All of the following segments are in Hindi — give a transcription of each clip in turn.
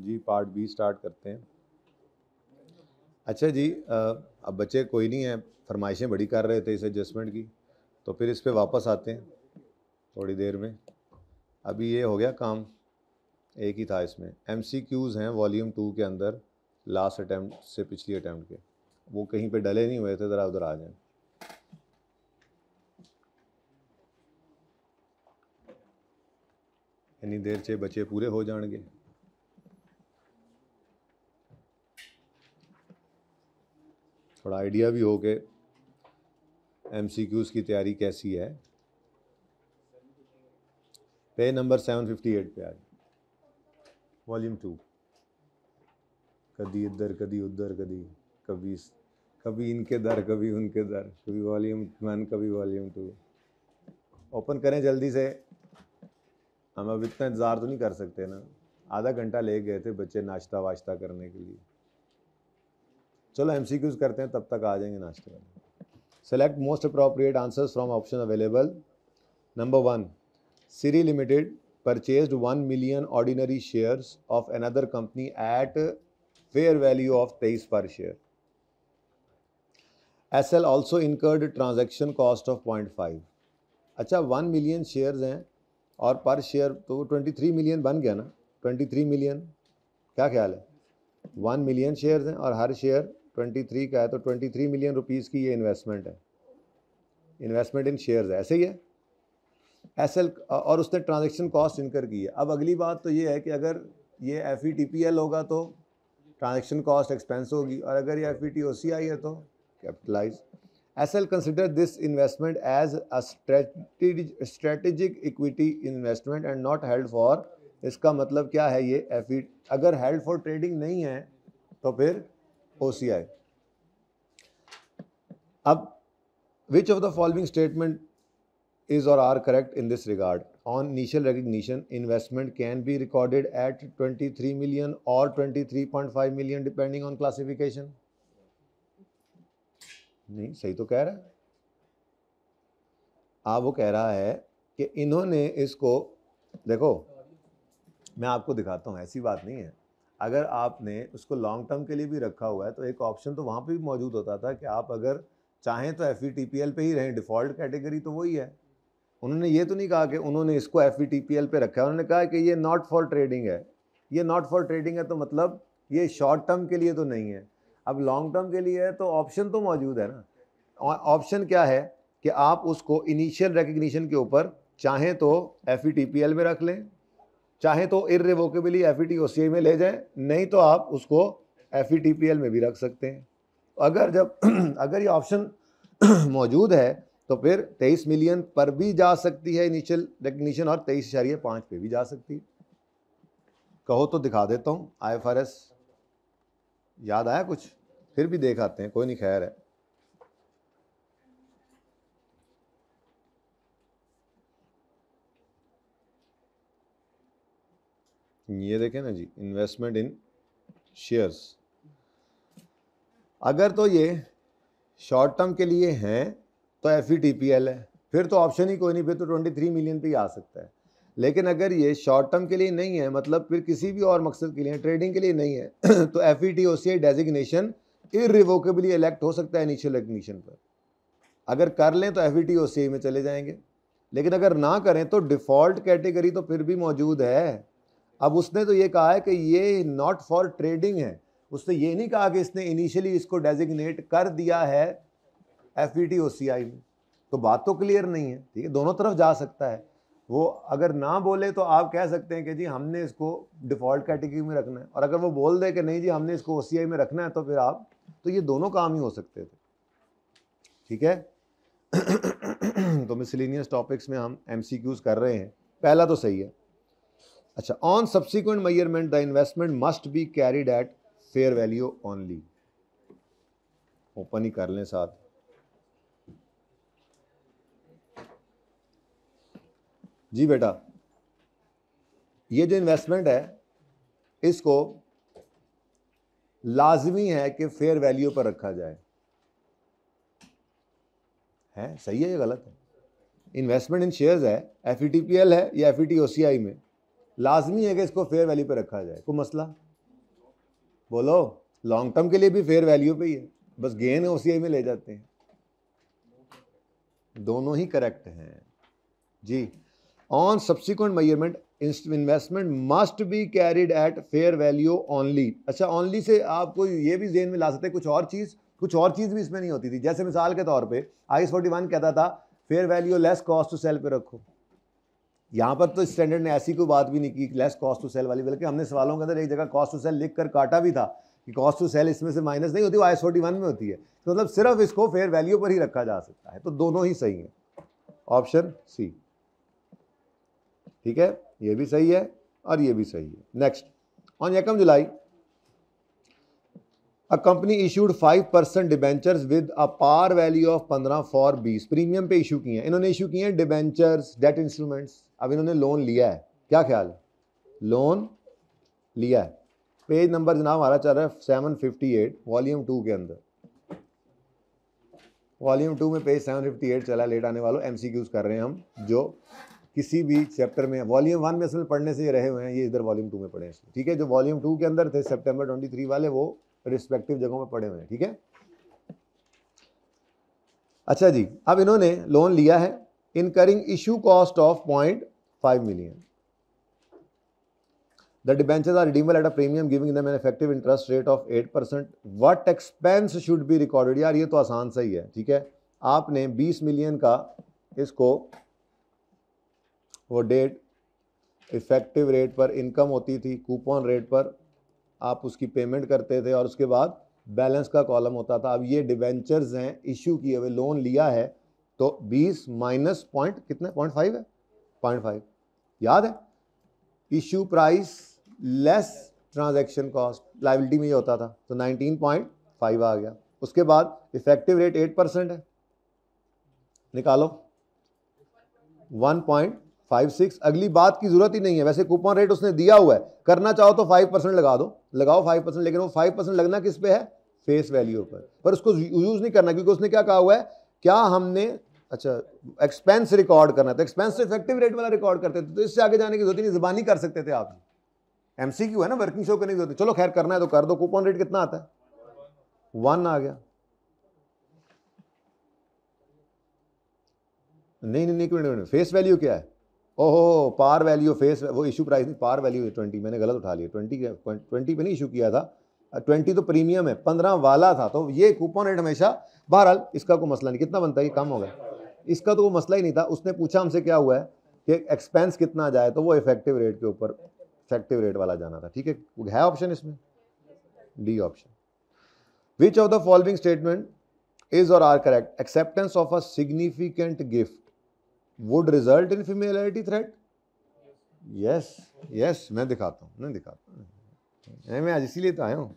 जी पार्ट बी स्टार्ट करते हैं अच्छा जी अब बच्चे कोई नहीं है फरमाइशें बड़ी कर रहे थे इस एडजस्टमेंट की तो फिर इस पर वापस आते हैं थोड़ी देर में अभी ये हो गया काम एक ही था इसमें एम सी क्यूज़ हैं वॉलीम टू के अंदर लास्ट अटैम्प्ट से पिछली अटैम्प्ट के वो कहीं पे डले नहीं हुए थे ज़रा उधर आ जाएं इतनी देर से बच्चे पूरे हो जाएंगे थोड़ा आइडिया भी हो के एम की तैयारी कैसी है पे नंबर 758 पे आज वॉल्यूम टू कभी इधर कभी उधर कभी कभी कभी इनके दर कभी उनके दर कभी वॉल्यूम वन कभी वॉल्यूम टू ओपन करें जल्दी से हम अब इतना इंतज़ार तो नहीं कर सकते ना आधा घंटा ले गए थे बच्चे नाश्ता वाश्ता करने के लिए चलो एम सी क्यूज करते हैं तब तक आ जाएंगे नाश्ते वाले select most appropriate answer from option available number one Siri limited purchase one million ordinary shares of another company at fair value of तेईस per share S L also incurred transaction cost of point five अच्छा वन मिलियन शेयर हैं और पर शेयर तो ट्वेंटी थ्री मिलियन बन गया ना ट्वेंटी थ्री मिलियन क्या ख्याल है वन मिलियन शेयर हैं और हर शेयर 23 का है तो 23 मिलियन रुपीस की ये इन्वेस्टमेंट है इन्वेस्टमेंट इन शेयर्स है ऐसे ही है एस और उसने ट्रांजेक्शन कॉस्ट इनकर की है अब अगली बात तो ये है कि अगर ये एफ e होगा तो ट्रांजेक्शन कॉस्ट एक्सपेंस होगी और अगर ये एफ e है तो capitalize S L consider this investment as a equity investment and not held for इसका मतलब क्या है ये एफ e, अगर हेल्ड फॉर ट्रेडिंग नहीं है तो फिर सी आई अब which of the following statement is or are correct in this regard on initial recognition investment can be recorded at twenty three million or twenty three point five million depending on classification नहीं सही तो कह रहा है आप हाँ, वो कह रहा है कि इन्होंने इसको देखो मैं आपको दिखाता हूं ऐसी बात नहीं है अगर आपने उसको लॉन्ग टर्म के लिए भी रखा हुआ है तो एक ऑप्शन तो वहाँ पे भी मौजूद होता था कि आप अगर चाहें तो एफ e पे ही रहें डिफ़ॉल्ट कैटेगरी तो वही है उन्होंने ये तो नहीं कहा कि उन्होंने इसको एफ e पे रखा है उन्होंने कहा कि ये नॉट फॉर ट्रेडिंग है ये नॉट फॉर ट्रेडिंग है तो मतलब ये शॉर्ट टर्म के लिए तो नहीं है अब लॉन्ग टर्म के लिए है तो ऑप्शन तो मौजूद है ना ऑप्शन क्या है कि आप उसको इनिशियल रिकग्निशन के ऊपर चाहें तो एफ e में रख लें चाहे तो इरिवोकेबली एफ ई में ले जाएं नहीं तो आप उसको एफ e में भी रख सकते हैं अगर जब अगर ये ऑप्शन मौजूद है तो फिर 23 मिलियन पर भी जा सकती है इनिशियल रिकग्निशन और तेईस इशारिये पाँच पे भी जा सकती है कहो तो दिखा देता हूँ आई याद आया कुछ फिर भी देखाते हैं कोई नहीं खैर है ये देखें ना जी इन्वेस्टमेंट इन शेयर्स अगर तो ये शॉर्ट टर्म के लिए हैं तो एफ e है फिर तो ऑप्शन ही कोई नहीं फिर तो 23 मिलियन पे ही आ सकता है लेकिन अगर ये शॉर्ट टर्म के लिए नहीं है मतलब फिर किसी भी और मकसद के लिए ट्रेडिंग के लिए नहीं है तो F E designation irrevocably elect हो सकता है इनिशियल रिकग्निशन पर अगर कर लें तो एफ ई e में चले जाएंगे लेकिन अगर ना करें तो डिफ़ॉल्ट कैटेगरी तो फिर भी मौजूद है अब उसने तो ये कहा है कि ये नॉट फॉर ट्रेडिंग है उसने ये नहीं कहा कि इसने इनिशियली इसको डेजिग्नेट कर दिया है एफ आई e में तो बात तो क्लियर नहीं है ठीक है दोनों तरफ जा सकता है वो अगर ना बोले तो आप कह सकते हैं कि जी हमने इसको डिफ़ॉल्ट कैटेगरी में रखना है और अगर वो बोल दे कि नहीं जी हमने इसको ओ में रखना है तो फिर आप तो ये दोनों काम ही हो सकते थे ठीक है तो मिसलिनियस टॉपिक्स में हम एम कर रहे हैं पहला तो सही है अच्छा on subsequent measurement the investment must be carried at fair value only open ही कर लें साथ जी बेटा ये जो इन्वेस्टमेंट है इसको लाजमी है कि फेयर वैल्यू पर रखा जाए है सही है या गलत है इन्वेस्टमेंट इन शेयर्स है एफ e है या एफ e में लाजमी है कि इसको फेयर वैल्यू पे रखा जाए कोई मसला बोलो लॉन्ग टर्म के लिए भी फेयर वैल्यू पे ही है बस गेन ओ में ले जाते हैं दोनों ही करेक्ट हैं जी on subsequent measurement investment must be carried at fair value only अच्छा ओनली से आपको ये भी जेन में ला सकते हैं कुछ और चीज़ कुछ और चीज़ भी इसमें नहीं होती थी जैसे मिसाल के तौर पे आई एस फोर्टी वन कहता था fair value less cost to sell पे रखो यहाँ पर तो स्टैंडर्ड ने ऐसी कोई बात भी नहीं की लेस कॉस्ट टू सेल वाली बल्कि हमने सवालों के अंदर एक जगह कॉस्ट टू सेल लिख कर काटा भी था कि कॉस्ट टू सेल इसमें से माइनस नहीं होती वो आई फोर्टी वन में होती है तो मतलब सिर्फ इसको फेयर वैल्यू पर ही रखा जा सकता है तो दोनों ही सही हैं ऑप्शन सी ठीक है ये भी सही है और ये भी सही है नेक्स्ट ऑन एकम July a company issued five percent debentures with a par value of पंद्रह फॉर बीस प्रीमियम पे इशू किए हैं इन्होंने इशू किए हैं डिबेंचर्स डेट इंस्ट्रूमेंट्स अब इन्होंने लोन लिया है क्या ख्याल लोन लिया है पेज नंबर जनाब हमारा चल रहा है seven fifty eight volume two के अंदर वॉल्यूम टू में पेज सेवन फिफ्टी एट चला लेट आने वालों एम सी क्यूज़ कर रहे हैं हम जो किसी भी चैप्टर में वॉल्यूम वन में असल पढ़ने से ये रहे हुए हैं ये इधर वॉल्यूम टू में पढ़े हैं ठीक है जो वॉल्यूम टू के अंदर थे सितंबर ट्वेंटी थ्री वाले वो रिस्पेक्टिव जगहों में पढ़े हुए हैं ठीक है अच्छा जी अब इन्होंने लोन लिया है incurring issue cost of point 5 million. The debentures are redeemable at a premium giving them an effective interest rate of 8%. What expense should be recorded? यार ये तो आसान सा ही है ठीक है आपने 20 मिलियन का इसको वो डेट इफेक्टिव रेट पर इनकम होती थी कूपन रेट पर आप उसकी पेमेंट करते थे और उसके बाद बैलेंस का कॉलम होता था अब ये डिवेंचर्स हैं इशू किए हुए लोन लिया है तो 20 माइनस पॉइंट कितने पॉइंट फाइव है पॉइंट फाइव याद है issue price less transaction cost liability में ये होता था तो 19.5 आ गया उसके बाद इफेक्टिव रेट 8 परसेंट है निकालो 1.56 अगली बात की जरूरत ही नहीं है वैसे कूपन रेट उसने दिया हुआ है करना चाहो तो 5 परसेंट लगा दो लगाओ 5 परसेंट लेकिन वो 5 परसेंट लगना किस पे है फेस वैल्यू पर पर उसको यूज़ नहीं करना क्योंकि उसने क्या कहा हुआ है क्या हमने अच्छा एक्सपेंस रिकॉर्ड करना था एक्सपेंस इफेक्टिव रेट वाला रिकॉर्ड करते थे तो इससे आगे जाने की जरूरत नहीं जबानी कर सकते थे आप एम सी क्यू है ना वर्किंग शो करने की जरूरत चलो खैर करना है तो कर दो कूपन रेट कितना आता है वन आ गया नहीं नहीं नहीं क्यों फेस वैल्यू क्या है ओहो पार वैल्यू फेस वो इशू प्राइस नहीं पार वैल्यू है ट्वेंटी मैंने गलत उठा लिया ट्वेंटी ट्वेंटी पे नहीं इशू किया था ट्वेंटी तो प्रीमियम है पंद्रह वाला था तो ये कूपन रेट हमेशा बहरहाल इसका कोई मसला नहीं कितना बनता है ये कम गया इसका तो वो मसला ही नहीं था उसने पूछा हमसे क्या हुआ है कि एक्सपेंस कितना जाए तो वो इफेक्टिव रेट के ऊपर इफेक्टिव रेट वाला जाना था ठीक है है ऑप्शन इसमें D option which of the following statement is or are correct acceptance of a significant gift would result in familiarity threat yes yes मैं दिखाता हूँ नहीं दिखाता नहीं मैं आज इसीलिए तो आया हूँ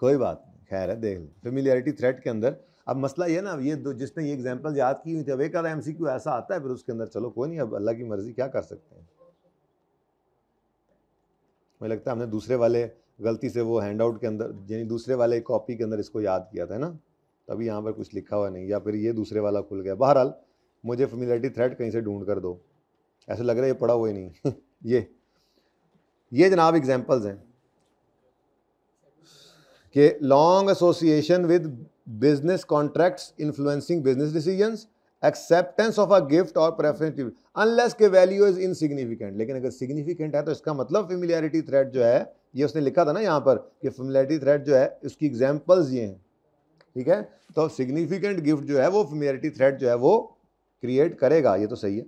कोई बात नहीं खैर है देख लो फेमिलियरिटी थ्रेट के अंदर अब मसला ये ना ये दो जिसने ये एग्जाम्पल याद की हुई थी अब एक आधा एम ऐसा आता है फिर उसके अंदर चलो कोई नहीं अब अल्लाह की मर्ज़ी क्या कर सकते हैं मुझे लगता है हमने दूसरे वाले गलती से वो हैंड आउट के अंदर यानी दूसरे वाले कॉपी के अंदर इसको याद किया था ना तभी यहाँ पर कुछ लिखा हुआ नहीं या फिर ये दूसरे वाला खुल गया बहरहाल मुझे फेमिलिटी थ्रेड कहीं से ढूंढ कर दो ऐसा लग रहा है ये पढ़ा हुआ ही नहीं ये ये जनाब एग्जाम्पल्स हैं कि long association with business contract influencing business decision acceptance of a gift or preference unless के वैल्यू इज इनसिग्निफिकेंट लेकिन अगर सिग्निफिकेंट है तो इसका मतलब फिमिलियरिटी थ्रेड जो है ये उसने लिखा था ना यहाँ पर कि फिमिलियरिटी थ्रेड जो है उसकी एग्जाम्पल्स ये हैं ठीक है तो सिग्निफिकेंट गिफ्ट जो है वो फिमिलियरिटी थ्रेड जो है वो क्रिएट करेगा ये तो सही है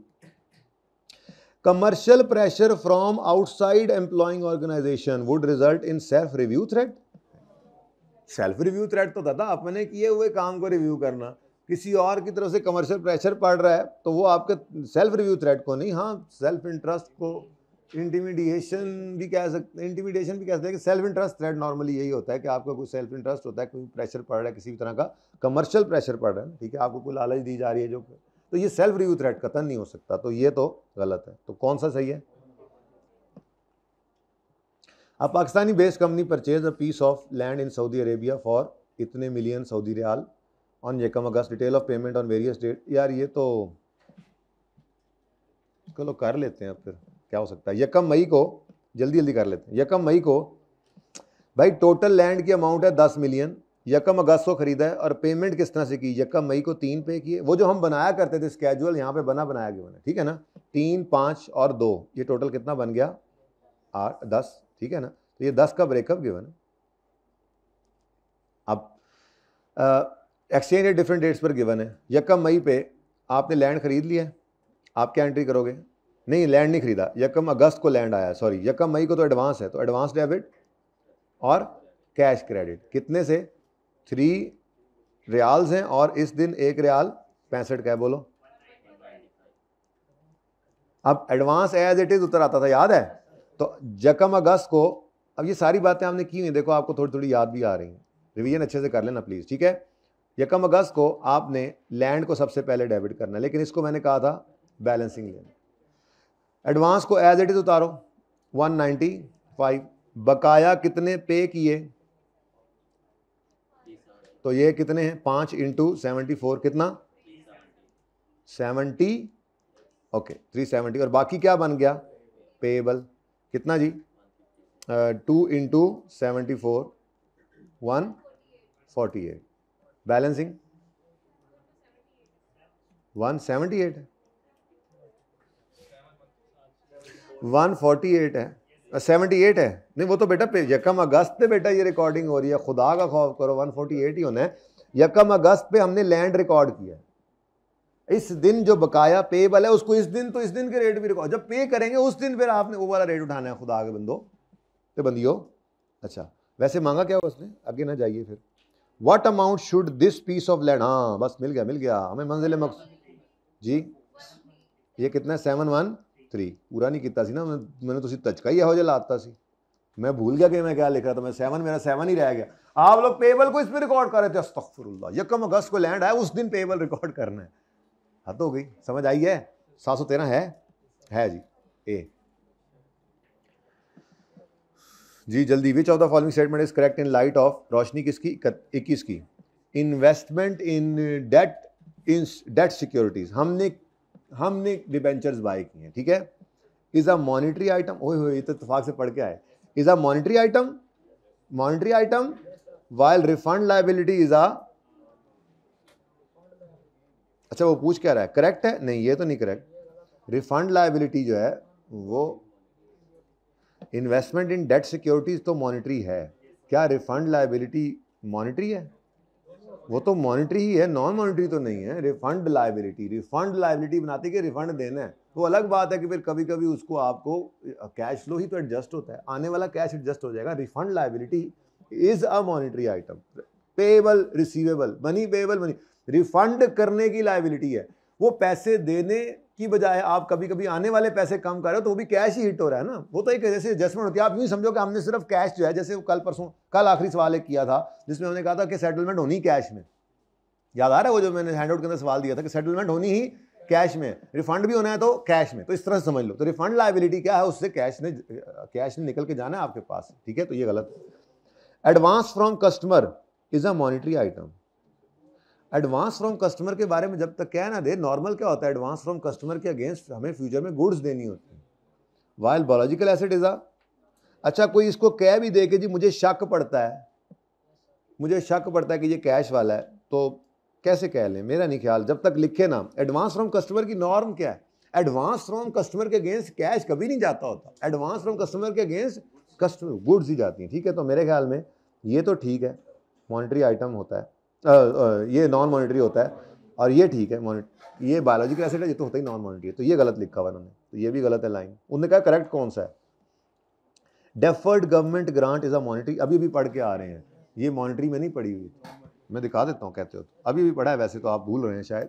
commercial pressure from outside employing organization would result in self review threat self review threat तो था अपने किए हुए काम को रिव्यू करना किसी और की तरफ से कमर्शियल प्रेशर पड़ रहा है तो वो आपके सेल्फ रिव्यू थ्रेड को नहीं हाँ सेल्फ इंटरेस्ट को इंटीमीडिएशन भी कह सकते इंटीमीडिएशन भी कह सकते हैं कि सेल्फ इंटरेस्ट थ्रेड नॉर्मली यही होता है कि आपका कोई सेल्फ इंटरेस्ट होता है कोई प्रेशर पड़ रहा है किसी भी तरह का कमर्शियल प्रेशर पड़ रहा है ठीक है आपको कोई लालच दी जा रही है जो तो ये सेल्फ रिव्यू थ्रेड कतन नहीं हो सकता तो ये तो गलत है तो कौन सा सही है a Pakistani based company purchase a piece of land in Saudi Arabia for इतने मिलियन सऊदी रियाल ऑन यकम August detail of payment on various date यार ये तो चलो कर लेते हैं फिर क्या हो सकता है यकम मई को जल्दी जल्दी कर लेते हैं यकम मई को भाई टोटल लैंड की अमाउंट है दस मिलियन यकम अगस्त को खरीदा है और पेमेंट किस तरह से की यकम मई को तीन पे किए वो जो हम बनाया करते थे स्केजुअल यहाँ पे बना बनाया गया ठीक है ना तीन पाँच और दो ये टोटल कितना बन गया आठ दस ठीक है ना तो ये दस का ब्रेकअप गिवन है अब एक्सचेंज रेट डिफरेंट डेट्स पर गिवन है यकम मई पे आपने लैंड खरीद लिया है आप क्या एंट्री करोगे नहीं लैंड नहीं खरीदा यकम अगस्त को लैंड आया सॉरी यकम मई को तो एडवांस है तो एडवांस डेबिट और कैश क्रेडिट कितने से थ्री रियाल्स हैं और इस दिन एक रियाल पैंसठ का है बोलो अब एडवांस एज इट इज उतर आता था याद है तो जकम अगस्त को अब ये सारी बातें आपने की हुई देखो आपको थोड़ी थोड़ी याद भी आ रही हैं रिवीजन अच्छे से कर लेना प्लीज़ ठीक है यकम अगस्त को आपने लैंड को सबसे पहले डेबिट करना है लेकिन इसको मैंने कहा था बैलेंसिंग लेना एडवांस को एज इट इज़ उतारो 195 बकाया कितने पे किए तो ये कितने हैं पाँच इंटू सेवेंटी फोर कितना सेवनटी ओके थ्री सेवनटी और बाकी क्या बन गया पेबल कितना जी two into seventy four one forty eight balancing one seventy eight है वन फोर्टी एट है सेवेंटी एट है नहीं वो तो बेटा यकम अगस्त पे बेटा ये रिकॉर्डिंग हो रही है खुदा का खौफ करो वन फोर्टी एट ही होना है यकम अगस्त पे हमने लैंड रिकॉर्ड किया है इस दिन जो बकाया पेबल है उसको इस दिन तो इस दिन के रेट भी रिकॉर्ड जब पे करेंगे उस दिन फिर आपने वो वाला रेट उठाना है खुदा के बंदो तो बंदियो अच्छा वैसे मांगा क्या उसने आगे ना जाइए फिर what amount should this piece of land हाँ बस मिल गया मिल गया हमें मंजिल मकस जी ये कितना है सेवन वन थ्री पूरा नहीं किया ना मैंने तुम्हें तो तचका ही यहो लाता सी मैं भूल गया कि मैं क्या लिख रहा था मैं सेवन मेरा सेवन ही रह गया आप लोग पेबल को इसमें रिकॉर्ड कर रहे थे अस्तफर यकम अगस्त को लैंड आया उस दिन पेबल रिकॉर्ड करना है हद हो गई समझ आई है सात सौ तेरह है है जी ए जी जल्दी which of the following statement is correct in light of रोशनी किसकी इक्कीस की investment in debt in debt securities हमने हमने डिबेंचर्स बाय किए हैं ठीक है इज़ अ मॉनिटरी आइटम ओए हो ये तो इतफाक से पढ़ के आए is a monetary item monetary item while refund liability is a अच्छा वो पूछ क्या रहा है करेक्ट है नहीं ये तो नहीं करेक्ट रिफंड लाइबिलिटी जो है वो इन्वेस्टमेंट इन डेट सिक्योरिटीज़ तो मॉनिटरी है क्या रिफंड लाइबिलिटी मॉनिटरी है वो तो मॉनिटरी ही है नॉन मॉनिटरी तो नहीं है रिफंड लाइबिलिटी रिफंड लाइबिलिटी बनाती कि रिफंड देना है वो तो अलग बात है कि फिर कभी कभी उसको आपको कैश फ्लो ही तो एडजस्ट होता है आने वाला कैश एडजस्ट हो जाएगा refund liability is a monetary item payable receivable money payable money refund करने की लाइबिलिटी है वो पैसे देने की बजाय आप कभी कभी आने वाले पैसे कम कर रहे हो तो वो भी कैश ही हिट हो रहा है ना वो तो एक जैसे एडजस्टमेंट होती है आप यूँ समझो कि हमने सिर्फ कैश जो है जैसे कल परसों कल आखिरी सवाल एक किया था जिसमें हमने कहा था कि सेटलमेंट होनी कैश में याद आ रहा है वो जो मैंने आउट के अंदर सवाल दिया था कि सेटलमेंट होनी ही कैश में रिफंड भी होना है तो कैश में तो इस तरह से समझ लो तो रिफंड लाइबिलिटी क्या है उससे कैश ने कैश ने निकल के जाना है आपके पास ठीक है तो ये गलत advance from customer is a monetary item advance from customer के बारे में जब तक क्या ना दे नॉर्मल क्या होता है एडवांस फ्रॉम कस्टमर के अगेंस्ट हमें फ्यूचर में गुड्स देनी होती है while biological asset is uh अच्छा कोई इसको कह भी दे के जी मुझे शक पड़ता है मुझे शक पड़ता है कि ये कैश वाला है तो कैसे कह लें मेरा नहीं ख्याल जब तक लिखे ना एडवांस फ्रॉम कस्टमर की नॉर्म क्या है एडवांस फ्रॉम कस्टमर के अगेंस्ट कैश कभी नहीं जाता होता एडवांस फ्रॉम कस्टमर के अगेंस्ट कस्टमर गुड्स ही जाती हैं ठीक है तो मेरे ख्याल में ये तो ठीक है मॉनिटरी आइटम होता है ये नॉन मॉनिटरी होता है और ये ठीक है मॉनिट ये बायोलॉजिकल एसिड है ये तो होता ही नॉन मॉनिटरी तो ये गलत लिखा हुआ उन्होंने तो ये भी गलत है लाइन उन्होंने कहा करेक्ट कौन सा है deferred government grant is a monetary अभी भी पढ़ के आ रहे हैं ये मॉनिटरी में नहीं पड़ी हुई मैं दिखा देता हूँ कहते हो तो अभी भी पढ़ा है वैसे तो आप भूल रहे हैं शायद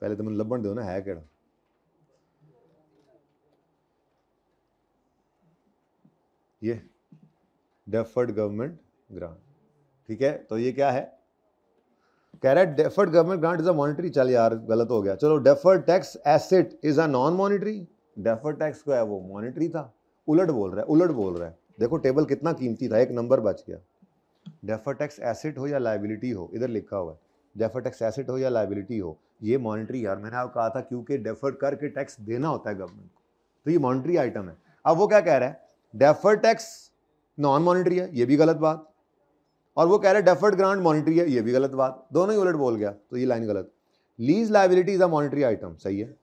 पहले तो मैंने लबन दो ना है केड़ा ये yeah. डेफर्ड गवर्नमेंट ग्रांट ठीक है तो ये क्या है कह रहा है deferred government grant is a monetary चल यार गलत हो गया चलो deferred tax asset is a non monetary deferred tax को है वो मॉनिटरी था उलट बोल रहा है उलट बोल रहा है देखो टेबल कितना कीमती था एक नंबर बच गया डेफर टैक्स एसेट हो या लाइबिलिटी हो इधर लिखा हुआ है डेफर टैक्स एसेट हो या लाइबिलिटी हो ये मॉनिटरी यार मैंने आपको कहा था क्योंकि डेफर करके टैक्स देना होता है गवर्नमेंट को तो ये मॉनिटरी आइटम है अब वो क्या कह रहा है डेफर टैक्स नॉन मॉनिटरी है ये भी गलत बात और वो कह रहे डेफर्ड ग्रांट मॉनिटरी है ये भी गलत बात दोनों ही उलट बोल गया तो ये लाइन गलत lease liability is a monetary item सही है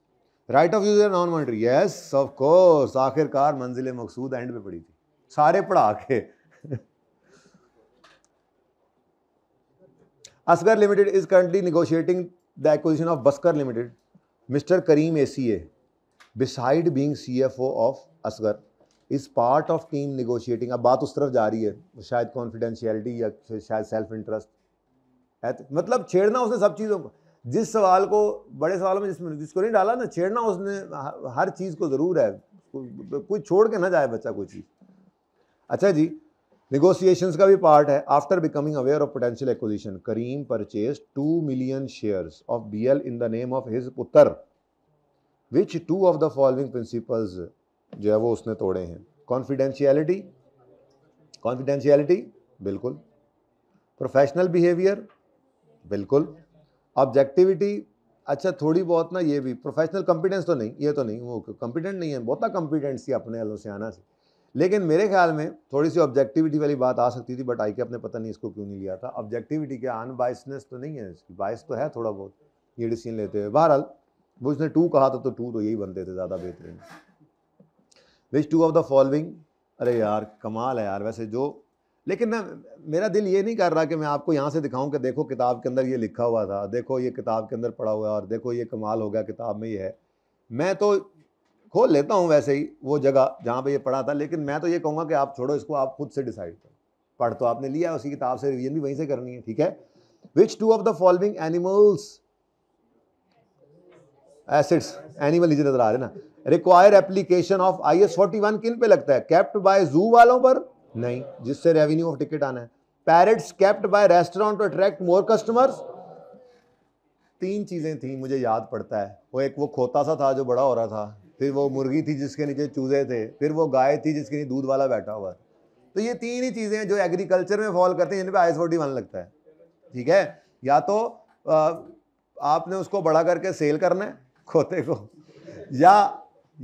write off use non monetary yes of course आखिरकार मंजिल मकसूद एंड पे पड़ी थी सारे पढ़ा के Asgar limited is currently negotiating the acquisition of Bhaskar limited mister Karim A C A besides being C F O of Asgar is part of team negotiating अब बात उस तरफ जा रही है शायद कॉन्फिडेंशियलिटी या शायद सेल्फ इंटरेस्ट है तो मतलब छेड़ना उसने सब चीज़ों को जिस सवाल को बड़े सवाल में जिसमें जिसको नहीं डाला ना छेड़ना उसने हर चीज़ को ज़रूर है कोई छोड़ के ना जाए बच्चा कोई चीज़ अच्छा जी निगोसिएशंस का भी पार्ट है after becoming aware of potential acquisition Karim purchase two million shares of B in the name of his पुत्र which two of the following principles जो है वो उसने तोड़े हैं कॉन्फिडेंशियलिटी कॉन्फिडेंशियलिटी बिल्कुल प्रोफेशनल बिहेवियर बिल्कुल ऑब्जेक्टिविटी अच्छा थोड़ी बहुत ना ये भी प्रोफेशनल कॉम्पिडेंस तो नहीं ये तो नहीं वो कॉम्पिडेंट नहीं है बहुत कॉम्पिडेंट थी अपने अलोसियाना से लेकिन मेरे ख्याल में थोड़ी सी ऑब्जेक्टिविटी वाली बात आ सकती थी बट आई के अपने पता नहीं इसको क्यों नहीं लिया था ऑब्जेक्टिविटी क्या अनबाइसनेस तो नहीं है इसकी बाइस तो है थोड़ा बहुत ये डिसीजन लेते हुए बहरहाल वो इसने टू कहा था तो टू तो यही बनते थे ज़्यादा बेहतरीन which two of the following अरे यार कमाल है यार वैसे जो लेकिन ना मेरा दिल ये नहीं कर रहा कि मैं आपको यहाँ से दिखाऊं कि देखो किताब के अंदर ये लिखा हुआ था देखो ये किताब के अंदर पढ़ा हुआ है और देखो ये कमाल हो गया किताब में ये है मैं तो खोल लेता हूँ वैसे ही वो जगह जहाँ पे ये पढ़ा था लेकिन मैं तो ये कहूँगा कि आप छोड़ो इसको आप खुद से डिसाइड करो पढ़ तो आपने लिया उसी किताब से रिविजन भी वहीं से करनी है ठीक है which two of the following animals assets animal नीचे नजर आ रहे ना require application of I S forty one किन पे लगता है कैप्ट बाय जू वालों पर नहीं जिससे रेवेन्यू ऑफ टिकट आना है parrots kept by restaurant to attract more customers तीन चीज़ें थी मुझे याद पड़ता है वो एक वो खोता सा था जो बड़ा हो रहा था फिर वो मुर्गी थी जिसके नीचे चूजे थे फिर वो गाय थी जिसके नीचे दूध वाला बैठा हुआ तो ये तीन ही चीज़ें हैं जो एग्रीकल्चर में फॉल करते हैं जिन पर आई एस फोर्टी वन लगता है ठीक है या तो आ, आपने उसको बड़ा करके सेल करना है खोते को या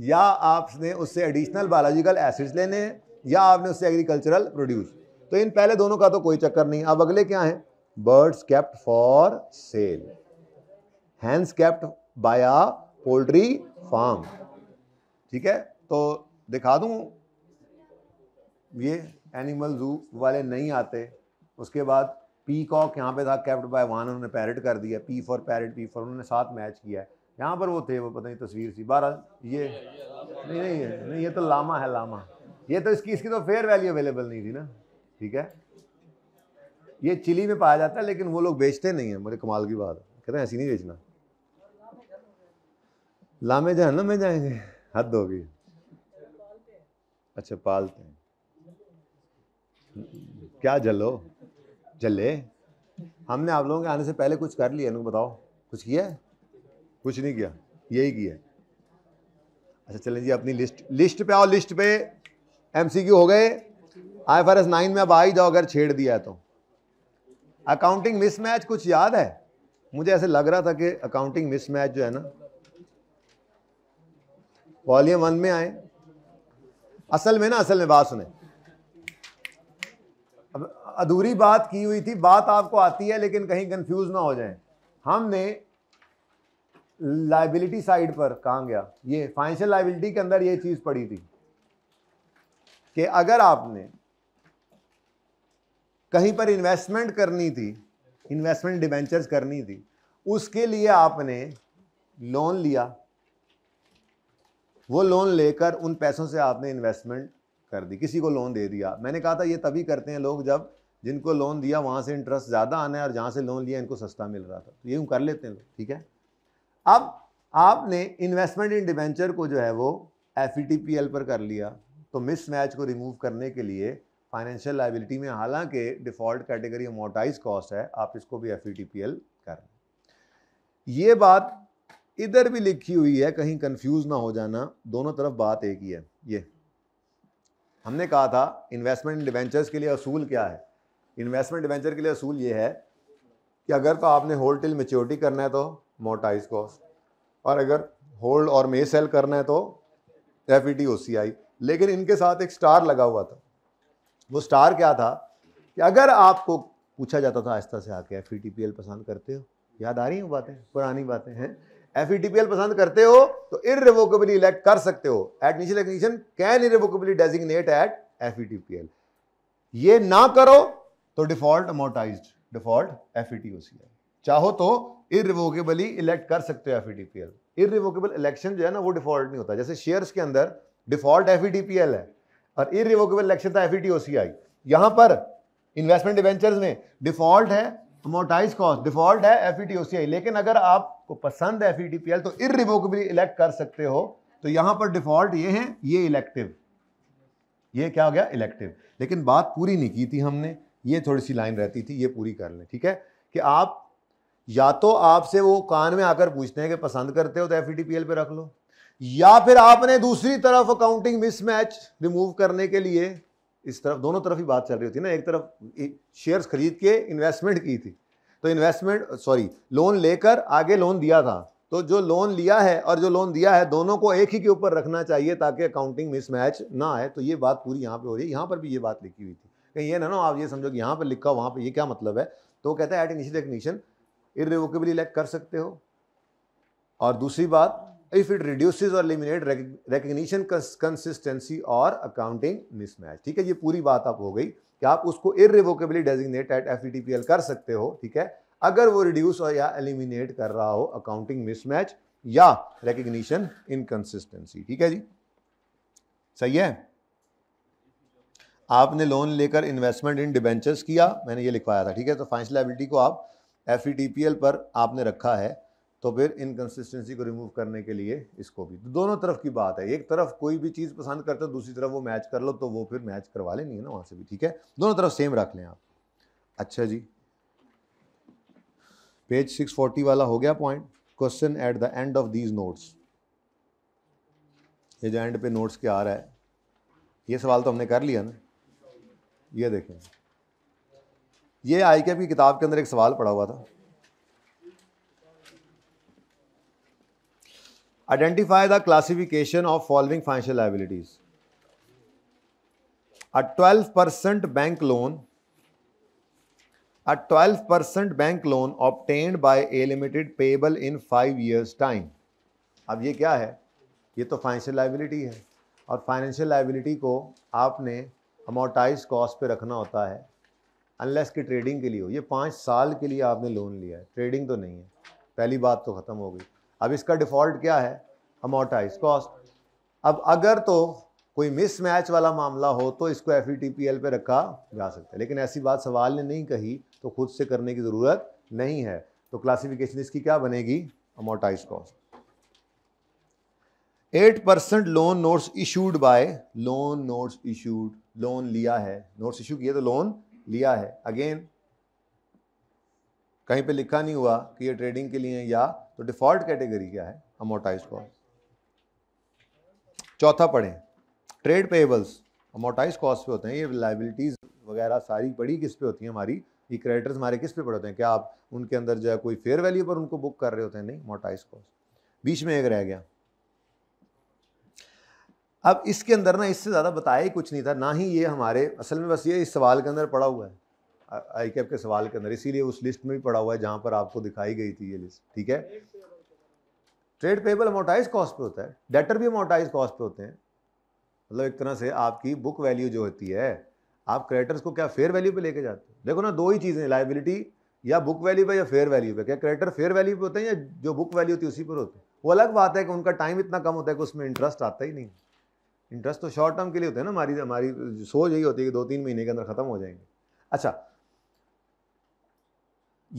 या आपने उससे एडिशनल बायोलॉजिकल एसिड्स लेने हैं या आपने उससे एग्रीकल्चरल प्रोड्यूस तो इन पहले दोनों का तो कोई चक्कर नहीं अब अगले क्या हैं birds kept for sale hens kept by a poultry farm ठीक है तो दिखा दूं ये एनिमल जू वाले नहीं आते उसके बाद पीकॉक यहाँ पे था कैप्ट बाय वन उन्होंने पैरट कर दिया P for parrot P for उन्होंने साथ मैच किया है यहाँ पर वो थे वो पता नहीं तस्वीर सी बहरहाल ये नहीं नहीं नहीं ये तो लामा है लामा ये तो इसकी इसकी तो फेयर वैल्यू अवेलेबल नहीं थी ना ठीक है ये चिली में पाया जाता है लेकिन वो लोग बेचते नहीं है बड़े कमाल की बात कहते हैं ऐसी नहीं बेचना लामे जहनम में जाएंगे हद होगी अच्छा पालते हैं क्या जलो जले हमने आप लोगों के आने से पहले कुछ कर लिया बताओ कुछ किया है कुछ नहीं किया यही किया अच्छा चलें जी अपनी लिस्ट लिस्ट पे आओ लिस्ट पे एमसीक्यू हो गए आई फर एस नाइन में अब आई जाओ अगर छेड़ दिया तो अकाउंटिंग मिसमैच कुछ याद है मुझे ऐसे लग रहा था कि अकाउंटिंग मिसमैच जो है ना वॉल्यूम वन में आए असल में ना असल में बात सुने अब अधूरी बात की हुई थी बात आपको आती है लेकिन कहीं कंफ्यूज ना हो जाए हमने लाइबिलिटी साइड पर कहाँ गया ये फाइनेंशियल लाइबिलिटी के अंदर ये चीज़ पड़ी थी कि अगर आपने कहीं पर इन्वेस्टमेंट करनी थी इन्वेस्टमेंट डिवेंचर करनी थी उसके लिए आपने लोन लिया वो लोन लेकर उन पैसों से आपने इन्वेस्टमेंट कर दी किसी को लोन दे दिया मैंने कहा था ये तभी करते हैं लोग जब जिनको लोन दिया वहाँ से इंटरेस्ट ज़्यादा आना है और जहाँ से लोन लिया इनको सस्ता मिल रहा था तो ये कर लेते हैं लोग ठीक है अब आपने इन्वेस्टमेंट इन डिवेंचर को जो है वो एफ e पर कर लिया तो मिस मैच को रिमूव करने के लिए फाइनेंशियल लाइबिलिटी में हालांकि डिफ़ॉल्ट कैटेगरी अमोटाइज कॉस्ट है आप इसको भी एफ e कर ये बात इधर भी लिखी हुई है कहीं कंफ्यूज ना हो जाना दोनों तरफ बात एक ही है ये हमने कहा था इन्वेस्टमेंट इन डिवेंचर्स के लिए असूल क्या है इन्वेस्टमेंट डिवेंचर के लिए असूल ये है कि अगर तो आपने होल टिल मेच्योरिटी करना है तो मोटाइज कॉस्ट और अगर होल्ड और मे सेल करना है तो F E T O C आई लेकिन इनके साथ एक स्टार लगा हुआ था वो स्टार क्या था कि अगर आपको पूछा जाता था आस्था से आके F E T P L पसंद करते हो याद आ रही हैं बातें पुरानी बातें हैं F E T P L पसंद करते हो तो इरिवोकेबली इलेक्ट कर सकते हो एडमिशन एग्जीशन can irrevocably designate at F E T P L ये ना करो तो default amortise default F E T O C I चाहो तो इरिवोकेबली इलेक्ट कर सकते हो एफ ई इरिवोकेबल इलेक्शन जो है ना वो डिफॉल्ट नहीं होता जैसे शेयर्स के अंदर डिफॉल्ट एफ ई है और इरिवोकेबल इलेक्शन था एफ ई टी यहाँ पर इन्वेस्टमेंट डिवेंचर्स में डिफॉल्ट है मोटाइज कॉस्ट डिफॉल्ट है एफ ई e लेकिन अगर आपको पसंद है एफ ई e तो इरिवोकेबली इलेक्ट कर सकते हो तो यहाँ पर डिफॉल्ट ये है ये इलेक्टिव ये क्या हो गया इलेक्टिव लेकिन बात पूरी नहीं की थी हमने ये थोड़ी सी लाइन रहती थी ये पूरी कर लें ठीक है कि आप या तो आपसे वो कान में आकर पूछते हैं कि पसंद करते हो तो एफ ई टी पे रख लो या फिर आपने दूसरी तरफ अकाउंटिंग मिसमैच रिमूव करने के लिए इस तरफ दोनों तरफ ही बात चल रही होती है ना एक तरफ शेयर्स खरीद के इन्वेस्टमेंट की थी तो इन्वेस्टमेंट सॉरी लोन लेकर आगे लोन दिया था तो जो लोन लिया है और जो लोन दिया है दोनों को एक ही के ऊपर रखना चाहिए ताकि अकाउंटिंग मिसमैच ना आए तो ये बात पूरी यहाँ पे हो रही है यहाँ पर भी ये बात लिखी हुई थी कहीं ये ना ना आप ये समझो कि यहाँ पर लिखा वहाँ पर ये क्या मतलब है तो कहते हैं at initial technician irrevocably elect कर सकते हो और दूसरी बात इफ़ इट रिड्यूसेस और एलिमिनेट रिकग्निशन कंसिस्टेंसी और अकाउंटिंग मिसमैच ठीक है ये पूरी बात आप हो गई कि आप उसको इरिवोकेबली डेजिग्नेट एट एफ कर सकते हो ठीक है अगर वो रिड्यूस और या एलिमिनेट कर रहा हो अकाउंटिंग मिसमैच या रिकग्निशन इनकन्सिस्टेंसी ठीक है जी सही है आपने लोन लेकर इन्वेस्टमेंट इन डिबेंचर्स किया मैंने ये लिखवाया था ठीक है तो फाइनेंस लाइबिलिटी को आप एफ e पर आपने रखा है तो फिर इनकन्सिस्टेंसी को रिमूव करने के लिए इसको भी तो दोनों तरफ की बात है एक तरफ कोई भी चीज़ पसंद करते है दूसरी तरफ वो मैच कर लो तो वो फिर मैच करवा लेनी है ना वहाँ से भी ठीक है दोनों तरफ सेम रख लें आप अच्छा जी पेज 640 वाला हो गया point question at the end of these notes ये जो एंड पे नोट्स क्या आ रहा है ये सवाल तो हमने कर लिया ना ये देखें ये आई की किताब के अंदर एक सवाल पड़ा हुआ था identify the classification of following financial liabilities percent bank loan a twelve percent bank loan obtained by A limited payable in five years time अब ये क्या है ये तो फाइनेंशियल लाइबिलिटी है और फाइनेंशियल लाइबिलिटी को आपने अमोटाइज कॉस्ट पे रखना होता है अनलेस की ट्रेडिंग के लिए हो ये पाँच साल के लिए आपने लोन लिया है ट्रेडिंग तो नहीं है पहली बात तो ख़त्म हो गई अब इसका डिफ़ॉल्ट क्या है अमोटाइज कॉस्ट अब अगर तो कोई मिसमैच वाला मामला हो तो इसको एफ e पे रखा जा सकता है लेकिन ऐसी बात सवाल ने नहीं कही तो खुद से करने की ज़रूरत नहीं है तो क्लासिफिकेशन इसकी क्या बनेगी amortise cost at percent loan notes issued by loan notes issued loan लिया है नोट्स इशू किए तो लोन लिया है अगेन कहीं पे लिखा नहीं हुआ कि ये ट्रेडिंग के लिए है या तो डिफॉल्ट कैटेगरी क्या है अमोटाइज कॉस्ट चौथा पढ़ें ट्रेड पेबल्स अमोटाइज कॉस्ट पे होते हैं ये लाइबिलिटीज़ वगैरह सारी पड़ी किस पे होती है हमारी ये क्रेडिटर्स हमारे किस पे पड़े होते हैं क्या आप उनके अंदर जो है कोई फेयर वैल्यू पर उनको बुक कर रहे होते हैं नहीं मोटाइज कॉस्ट बीच में एक रह गया अब इसके अंदर ना इससे ज़्यादा बताया ही कुछ नहीं था ना ही ये हमारे असल में बस ये इस सवाल के अंदर पड़ा हुआ है आई कैप के सवाल के अंदर इसीलिए उस लिस्ट में भी पड़ा हुआ है जहाँ पर आपको दिखाई गई थी ये लिस्ट ठीक है ट्रेड पेबल अमोटाइज कॉस्ट पे होता है डेटर भी अमोटाइज कॉस्ट पे होते हैं मतलब एक तरह से आपकी बुक वैल्यू जो होती है आप क्रेडिटर्स को क्या फेयर वैल्यू पे लेके जाते हो देखो ना दो ही चीज़ें लाइबिलिटी या बुक वैल्यू पे या फेयर वैल्यू पे क्या क्रेडिटर फेयर वैल्यू पे होते हैं या जो बुक वैल्यू होती है उसी पर होते हैं वो अलग बात है कि उनका टाइम इतना कम होता है कि उसमें इंटरेस्ट आता ही नहीं इंटरेस्ट तो शॉर्ट टर्म के लिए होते हैं ना हमारी हमारी सोच यही होती है कि दो तीन महीने के अंदर ख़त्म हो जाएंगे अच्छा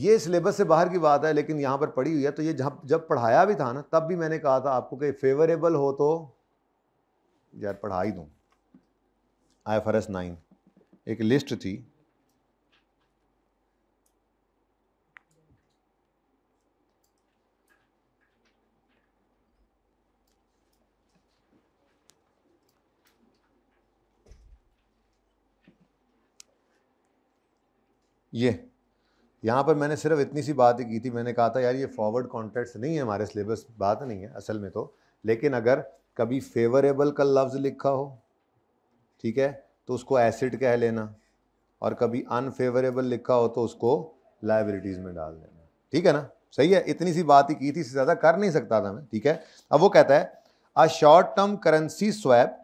ये सिलेबस से बाहर की बात है लेकिन यहाँ पर पढ़ी हुई है तो ये जब जब पढ़ाया भी था ना तब भी मैंने कहा था आपको कहीं फेवरेबल हो तो यार पढ़ा ही दूँ आई एफ एस नाइन एक लिस्ट थी ये यहाँ पर मैंने सिर्फ इतनी सी बात ही की थी मैंने कहा था यार ये फॉरवर्ड कॉन्टेक्ट्स नहीं है हमारे सिलेबस बात नहीं है असल में तो लेकिन अगर कभी फेवरेबल का लफ्ज़ लिखा हो ठीक है तो उसको एसिड कह लेना और कभी अनफेवरेबल लिखा हो तो उसको लाइबिलिटीज़ में डाल देना ठीक है ना सही है इतनी सी बात ही की थी इससे ज़्यादा कर नहीं सकता था मैं ठीक है अब वो कहता है a short term currency swap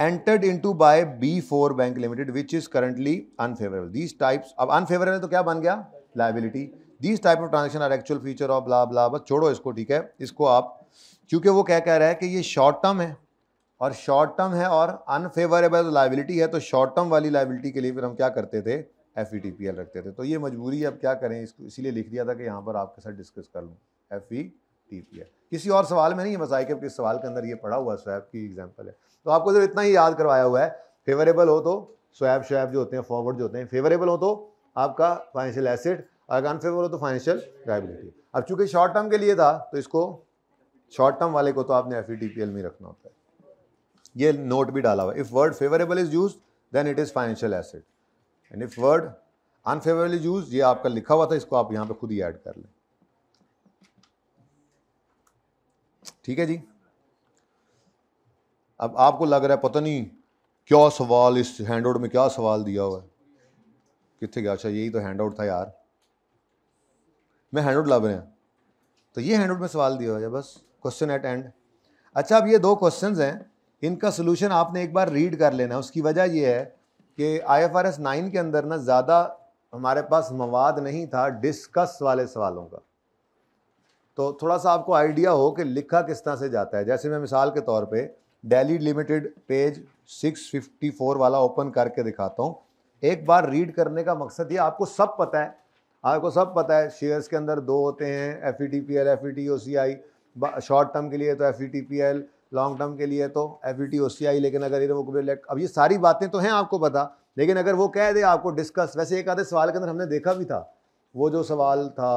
to buy B four bank limited which is currently unfavourable these type अब अनफेवरेबल तो क्या बन गया liability these type of transaction are actual feature of blah blah बस छोड़ो इसको ठीक है इसको आप क्योंकि वो क्या कह रहा है कि ये शॉर्ट टर्म है और शॉर्ट टर्म है और अनफेवरेबल तो लाइबिलिटी है तो शॉर्ट टर्म वाली लाइबिलिटी के लिए फिर हम क्या करते थे F E T P L रखते थे तो ये मजबूरी अब क्या करें इसको इसीलिए लिख दिया था कि यहाँ पर आपके साथ डिस्कस कर लूँ F E T P L किसी और सवाल में नहीं है बस आई के सवाल के अंदर ये पड़ा हुआ स्वैप की एग्जाम्पल है तो आपको सिर्फ इतना ही याद करवाया हुआ है फेवरेबल हो तो स्वैप शैब जो होते हैं फॉरवर्ड जो होते हैं फेवरेबल हो तो आपका फाइनेंशियल एसेट अगर अनफेवरेबल हो तो फाइनेंशियल लाइबिलिटी अब चूंकि शॉर्ट टर्म के लिए था तो इसको शॉर्ट टर्म वाले को तो आपने एफ e में रखना होता है ये नोट भी डाला हुआ if word favourable is use then it is financial asset and if word unfavourable is use ये आपका लिखा हुआ था इसको आप यहाँ पे खुद ही ऐड कर लें ठीक है जी अब आपको लग रहा है पता नहीं क्या सवाल इस हैंड आउट में क्या सवाल दिया हुआ है कितने गया अच्छा यही तो हैंड आउट था यार मैं हैंड आउट लग रहे हैं तो ये हैंड आउट में सवाल दिया हुआ है बस क्वेश्चन एट एंड अच्छा अब ये दो क्वेश्चन हैं इनका सोल्यूशन आपने एक बार रीड कर लेना उसकी वजह यह है कि I F R S nine के अंदर ना ज़्यादा हमारे पास मवाद नहीं था डिस्कस वाले सवालों का तो थोड़ा सा आपको आइडिया हो कि लिखा किस तरह से जाता है जैसे मैं मिसाल के तौर पर डेली लिमिटेड पेज 654 वाला ओपन करके दिखाता हूँ एक बार रीड करने का मकसद ये आपको सब पता है आपको सब पता है शेयर्स के अंदर दो होते हैं F E T P L F E T O C I short term के लिए तो F E T P L long term के लिए तो F E T O C आई लेकिन अगर इरेवोकेबल अब ये सारी बातें तो हैं आपको पता लेकिन अगर वो कह दे आपको डिस्कस वैसे एक आधे सवाल के अंदर हमने देखा भी था वो जो सवाल था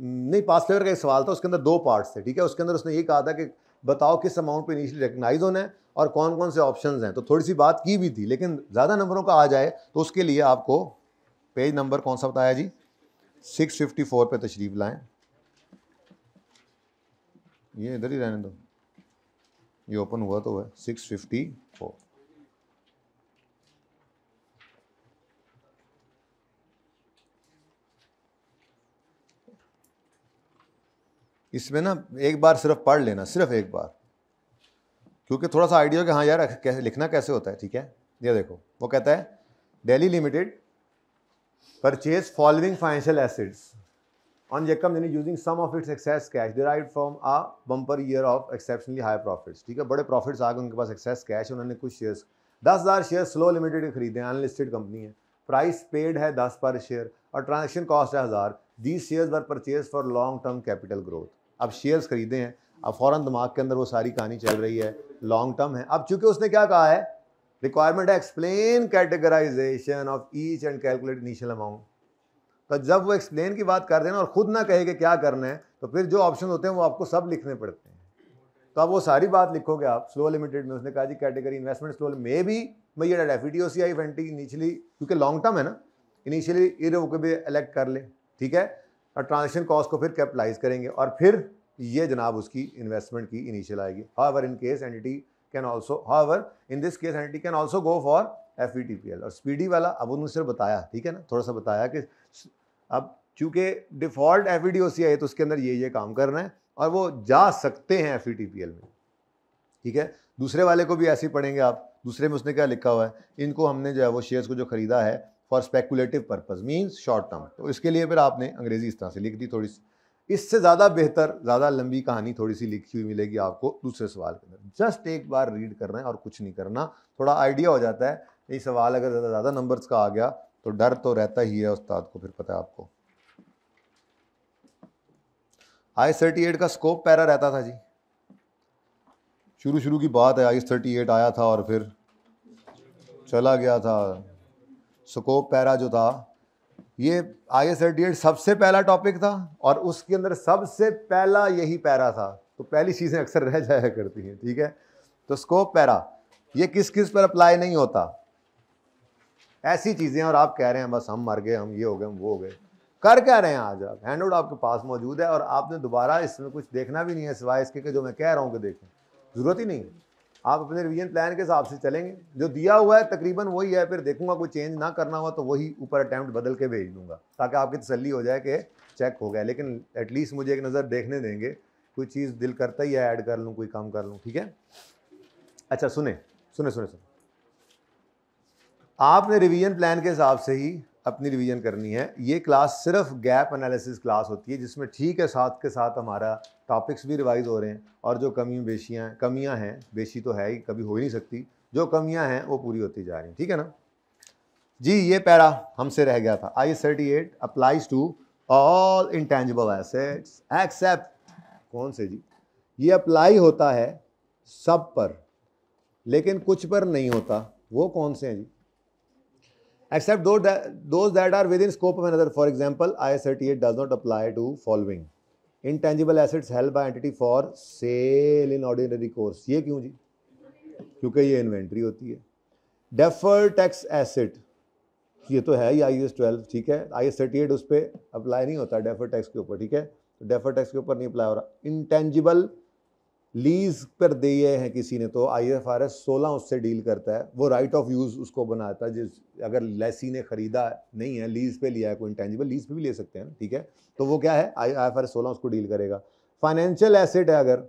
नहीं पास फेवर का एक सवाल था उसके अंदर दो पार्ट्स थे ठीक है उसके अंदर उसने ये कहा था कि बताओ किस अमाउंट पे इनिशियली रिकगनाइज होना है और कौन कौन से ऑप्शंस हैं तो थोड़ी सी बात की भी थी लेकिन ज़्यादा नंबरों का आ जाए तो उसके लिए आपको पेज नंबर कौन सा बताया जी 654 पे तशरीफ लाएँ ये इधर ही रहने दो ये ओपन हुआ तो है फोर इसमें ना एक बार सिर्फ पढ़ लेना सिर्फ एक बार क्योंकि थोड़ा सा आइडिया हो कि हाँ यार कैसे लिखना कैसे होता है ठीक है ये देखो वो कहता है daily limited purchase following financial assets on Yakam Jani using some of its excess cash derived from a bumper year of exceptionally high profits. ठीक है बड़े profits आ गए उनके पास एक्सेस कैश उन्होंने कुछ shares दस हज़ार शेयर स्लो लिमिटेड के खरीदे हैं अनलिस्टेड कंपनी है प्राइस पेड है दस पर शेयर और ट्रांजेक्शन कॉस्ट है हज़ार these shares were purchase for long term capital growth अब शेयर्स खरीदे हैं अब फ़ौर दिमाग के अंदर वो सारी कहानी चल रही है लॉन्ग टर्म है अब चूंकि उसने क्या कहा है रिक्वायरमेंट है explain categorisation of each and calculate initial amount तो जब वो एक्सप्लेन की बात कर देना और ख़ुद ना कहे कि क्या करना है तो फिर जो ऑप्शन होते हैं वो आपको सब लिखने पड़ते हैं तो अब वो सारी बात लिखोगे आप स्लो लिमिटेड में उसने कहा जी category investment slow may be मैं ये एफ ओ सी आई फेंटी इनिशियली क्योंकि लॉन्ग टर्म है ना इनिशियली इलेक्ट कर ले ठीक है और ट्रांजेक्शन कॉस्ट को फिर कैपिटलाइज करेंगे और फिर ये जनाब उसकी इन्वेस्टमेंट की इनिशियल आएगी however in case entity can also however in this case entity can also go for F E T P L और स्पीडी वाला अब उन्होंने सिर्फ बताया ठीक है ना थोड़ा सा बताया कि अब चूँकि default F E D O C I तो उसके अंदर ये ये काम करना है और वो जा सकते हैं F E T P L में ठीक है दूसरे वाले को भी ऐसे ही पढ़ेंगे आप दूसरे में उसने क्या लिखा हुआ है इनको हमने जो है वो शेयर्स को जो ख़रीदा है for speculative purpose means short term तो इसके लिए फिर आपने अंग्रेज़ी इस तरह से लिख दी थोड़ी सी इससे ज़्यादा बेहतर ज़्यादा लंबी कहानी थोड़ी सी लिखी हुई मिलेगी आपको दूसरे सवाल के अंदर जस्ट एक बार रीड करना है और कुछ नहीं करना थोड़ा आइडिया हो जाता है ये सवाल अगर ज़्यादा ज़्यादा नंबर्स का आ गया तो डर तो रहता ही है उस्ताद को फिर पता है आपको आई थर्टी एट का स्कोप पैरा रहता था जी शुरू शुरू की बात है आई थर्टी एट आया था और फिर चला गया था स्कोप पैरा जो था ये आई एस सबसे पहला टॉपिक था और उसके अंदर सबसे पहला यही पैरा था तो पहली चीज़ें अक्सर रह जाया करती हैं ठीक है तो स्कोप पैरा ये किस किस पर अप्लाई नहीं होता ऐसी चीज़ें और आप कह रहे हैं बस हम मर गए हम ये हो गए हम वो हो गए कर क्या रहे हैं आज आप हैंड आपके पास मौजूद है और आपने दोबारा इसमें कुछ देखना भी नहीं है सिवाय इसके जो मैं कह रहा हूँ कि देखें ज़रूरत ही नहीं है आप अपने रिवीजन प्लान के हिसाब से चलेंगे जो दिया हुआ है तकरीबन वही है फिर देखूंगा कोई चेंज ना करना हुआ तो वही ऊपर अटैम्प्ट बदल के भेज दूंगा ताकि आपकी तसली हो जाए कि चेक हो गया लेकिन एटलीस्ट मुझे एक नज़र देखने देंगे कोई चीज़ दिल करता ही है ऐड कर लूँ कोई काम कर लूँ ठीक है अच्छा सुने सुने सुने सुने आपने रिवीजन प्लान के हिसाब से ही अपनी रिवीजन करनी है ये क्लास सिर्फ गैप एनालिसिस क्लास होती है जिसमें ठीक है साथ के साथ हमारा टॉपिक्स भी रिवाइज हो रहे हैं और जो कमी बेशियाँ कमियाँ हैं बेशी तो है ही कभी हो ही नहीं सकती जो कमियाँ हैं वो पूरी होती जा रही हैं ठीक है ना जी ये पैरा हमसे रह गया था I thirty eight applies to all intangible assets except कौन से जी ये अप्लाई होता है सब पर लेकिन कुछ पर नहीं होता वो कौन से हैं जी except those that, those that are within scope of another. For example, IS 38 does not apply to following. Intangible assets held by entity for sale in ordinary course. ye kyun ji kyunki ye inventory hoti hai deferred tax asset ये तो है ही आई एस ट्वेल्व ठीक है आई एस थर्टी एट उस पर अप्लाई नहीं होता डेफर टैक्स के ऊपर ठीक है तो डेफर टैक्स के ऊपर नहीं अप्लाई हो रहा इंटेंजिबल लीज पर दिए हैं किसी ने तो आई एफ आर एस सोलह उससे डील करता है वो राइट ऑफ यूज़ उसको बनाता है जिस अगर लेसी ने ख़रीदा नहीं है लीज़ पे लिया है कोई इंटेंजिबल लीज़ पे भी ले सकते हैं ठीक है तो वो क्या है आई एफ आर एस सोलह उसको डील करेगा फाइनेंशियल एसेट है अगर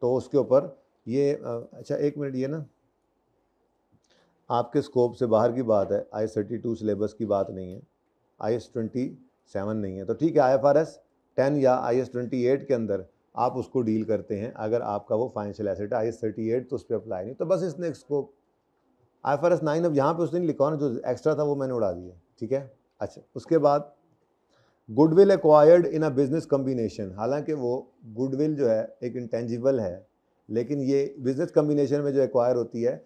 तो उसके ऊपर ये अच्छा एक मिनट ये ना आपके स्कोप से बाहर की बात है I S thirty two syllabus की बात नहीं है आई एस ट्वेंटी सेवन नहीं है तो ठीक है I F R S ten या आई एस ट्वेंटी एट के अंदर आप उसको डील करते हैं अगर आपका वो financial asset I S thirty eight तो उस पर अप्लाई नहीं तो बस इस नेक्स्ट को I F R S nine अब यहाँ पर उसने लिखा ना जो एक्स्ट्रा था वो मैंने उड़ा दिया ठीक है अच्छा उसके बाद goodwill acquired in a business combination हालांकि वो गुडविल जो है एक इंटेंजिबल है लेकिन ये बिजनेस कम्बिनेशन में जो एक्वायर होती है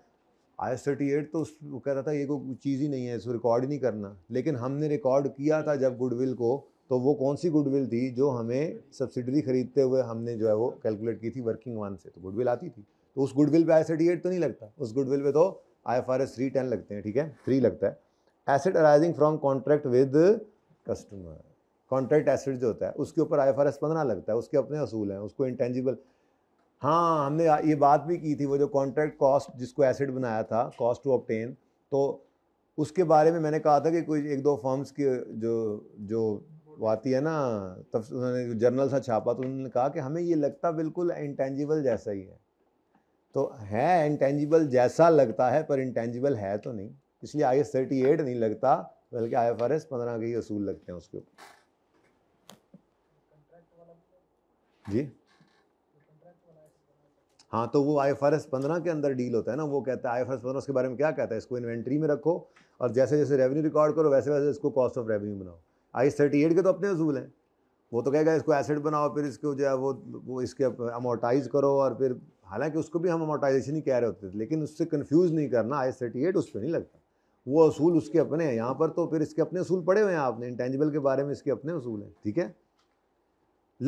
आई एस थर्टी एट तो वो कह रहा था ये कोई चीज़ ही नहीं है इसको रिकॉर्ड ही नहीं करना लेकिन हमने रिकॉर्ड किया था जब गुडविल को तो वो कौन सी गुडविल थी जो हमें सब्सिडरी खरीदते हुए हमने जो है वो कैलकुलेट की थी वर्किंग वन से तो गुडविल आती थी तो उस गुडविल पे आई सर्टिफिकेट तो नहीं लगता उस गुडविल पे तो I F R S three ten लगते हैं ठीक है थ्री लगता है asset arising from contract with customer contract asset जो होता है उसके ऊपर आई एफ आर एस पंद्रह लगता है उसके अपने असूल हैं उसको इंटेंजिबल हाँ हमने ये बात भी की थी वो जो कॉन्ट्रैक्ट कॉस्ट जिसको एसेट बनाया था कॉस्ट टू ऑप्टेन तो उसके बारे में मैंने कहा था कि कोई एक दो फर्म्स के जो जो वो आती है ना तब उन्होंने जर्नल सा छापा तो उन्होंने कहा कि हमें ये लगता बिल्कुल इंटेंजिबल जैसा ही है तो है इंटेंजिबल जैसा लगता है पर इंटेंजिबल है तो नहीं इसलिए आई एस थर्टी एट नहीं लगता बल्कि आई एफ आर एस पंद्रह के ही असूल लगते हैं उसके ऊपर जी हाँ तो वो आई एफ आर एस पंद्रह के अंदर डील होता है ना वो कहता है आई एफ आर एस पंद्रह उसके बारे में क्या कहता है इसको इन्वेंट्री में रखो और जैसे जैसे रेवेन्यू रिकॉर्ड करो वैसे वैसे इसको कॉस्ट ऑफ रेवेन्यू बनाओ आई थर्टी एट के तो अपने असूल हैं वो तो कहेगा इसको एसेट बनाओ फिर इसको जो है वो वो इसके अमोटाइज़ करो और फिर हालांकि उसको भी हम अमोटाइजेशन ही कह रहे होते थे लेकिन उससे कन्फ्यूज़ नहीं करना आई थर्टी एट उस पर नहीं लगता वो असूल उसके अपने हैं यहाँ पर तो फिर इसके अपने असूल पड़े हुए हैं आपने इंटेंजिबल के बारे में इसके अपने असूल हैं ठीक है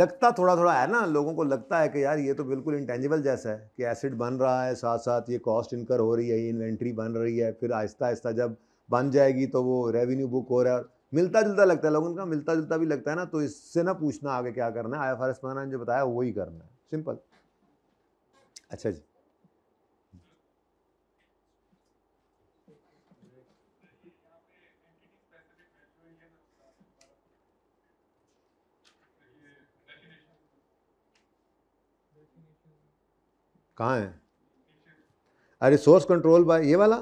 लगता थोड़ा थोड़ा है ना लोगों को लगता है कि यार ये तो बिल्कुल इंटेंजिबल जैसा है कि एसिड बन रहा है साथ साथ ये कॉस्ट इनकर हो रही है ये इन्वेंट्री बन रही है फिर आहिस्ता आहिस्ता जब बन जाएगी तो वो रेवेन्यू बुक हो रहा है मिलता जुलता लगता है लोगों का मिलता जुलता भी लगता है ना तो इससे ना पूछना आगे क्या करना है आई एफ आर एस ने जो बताया वही करना है सिंपल अच्छा जी कहाँ है अरे सोर्स कंट्रोल बाय ये वाला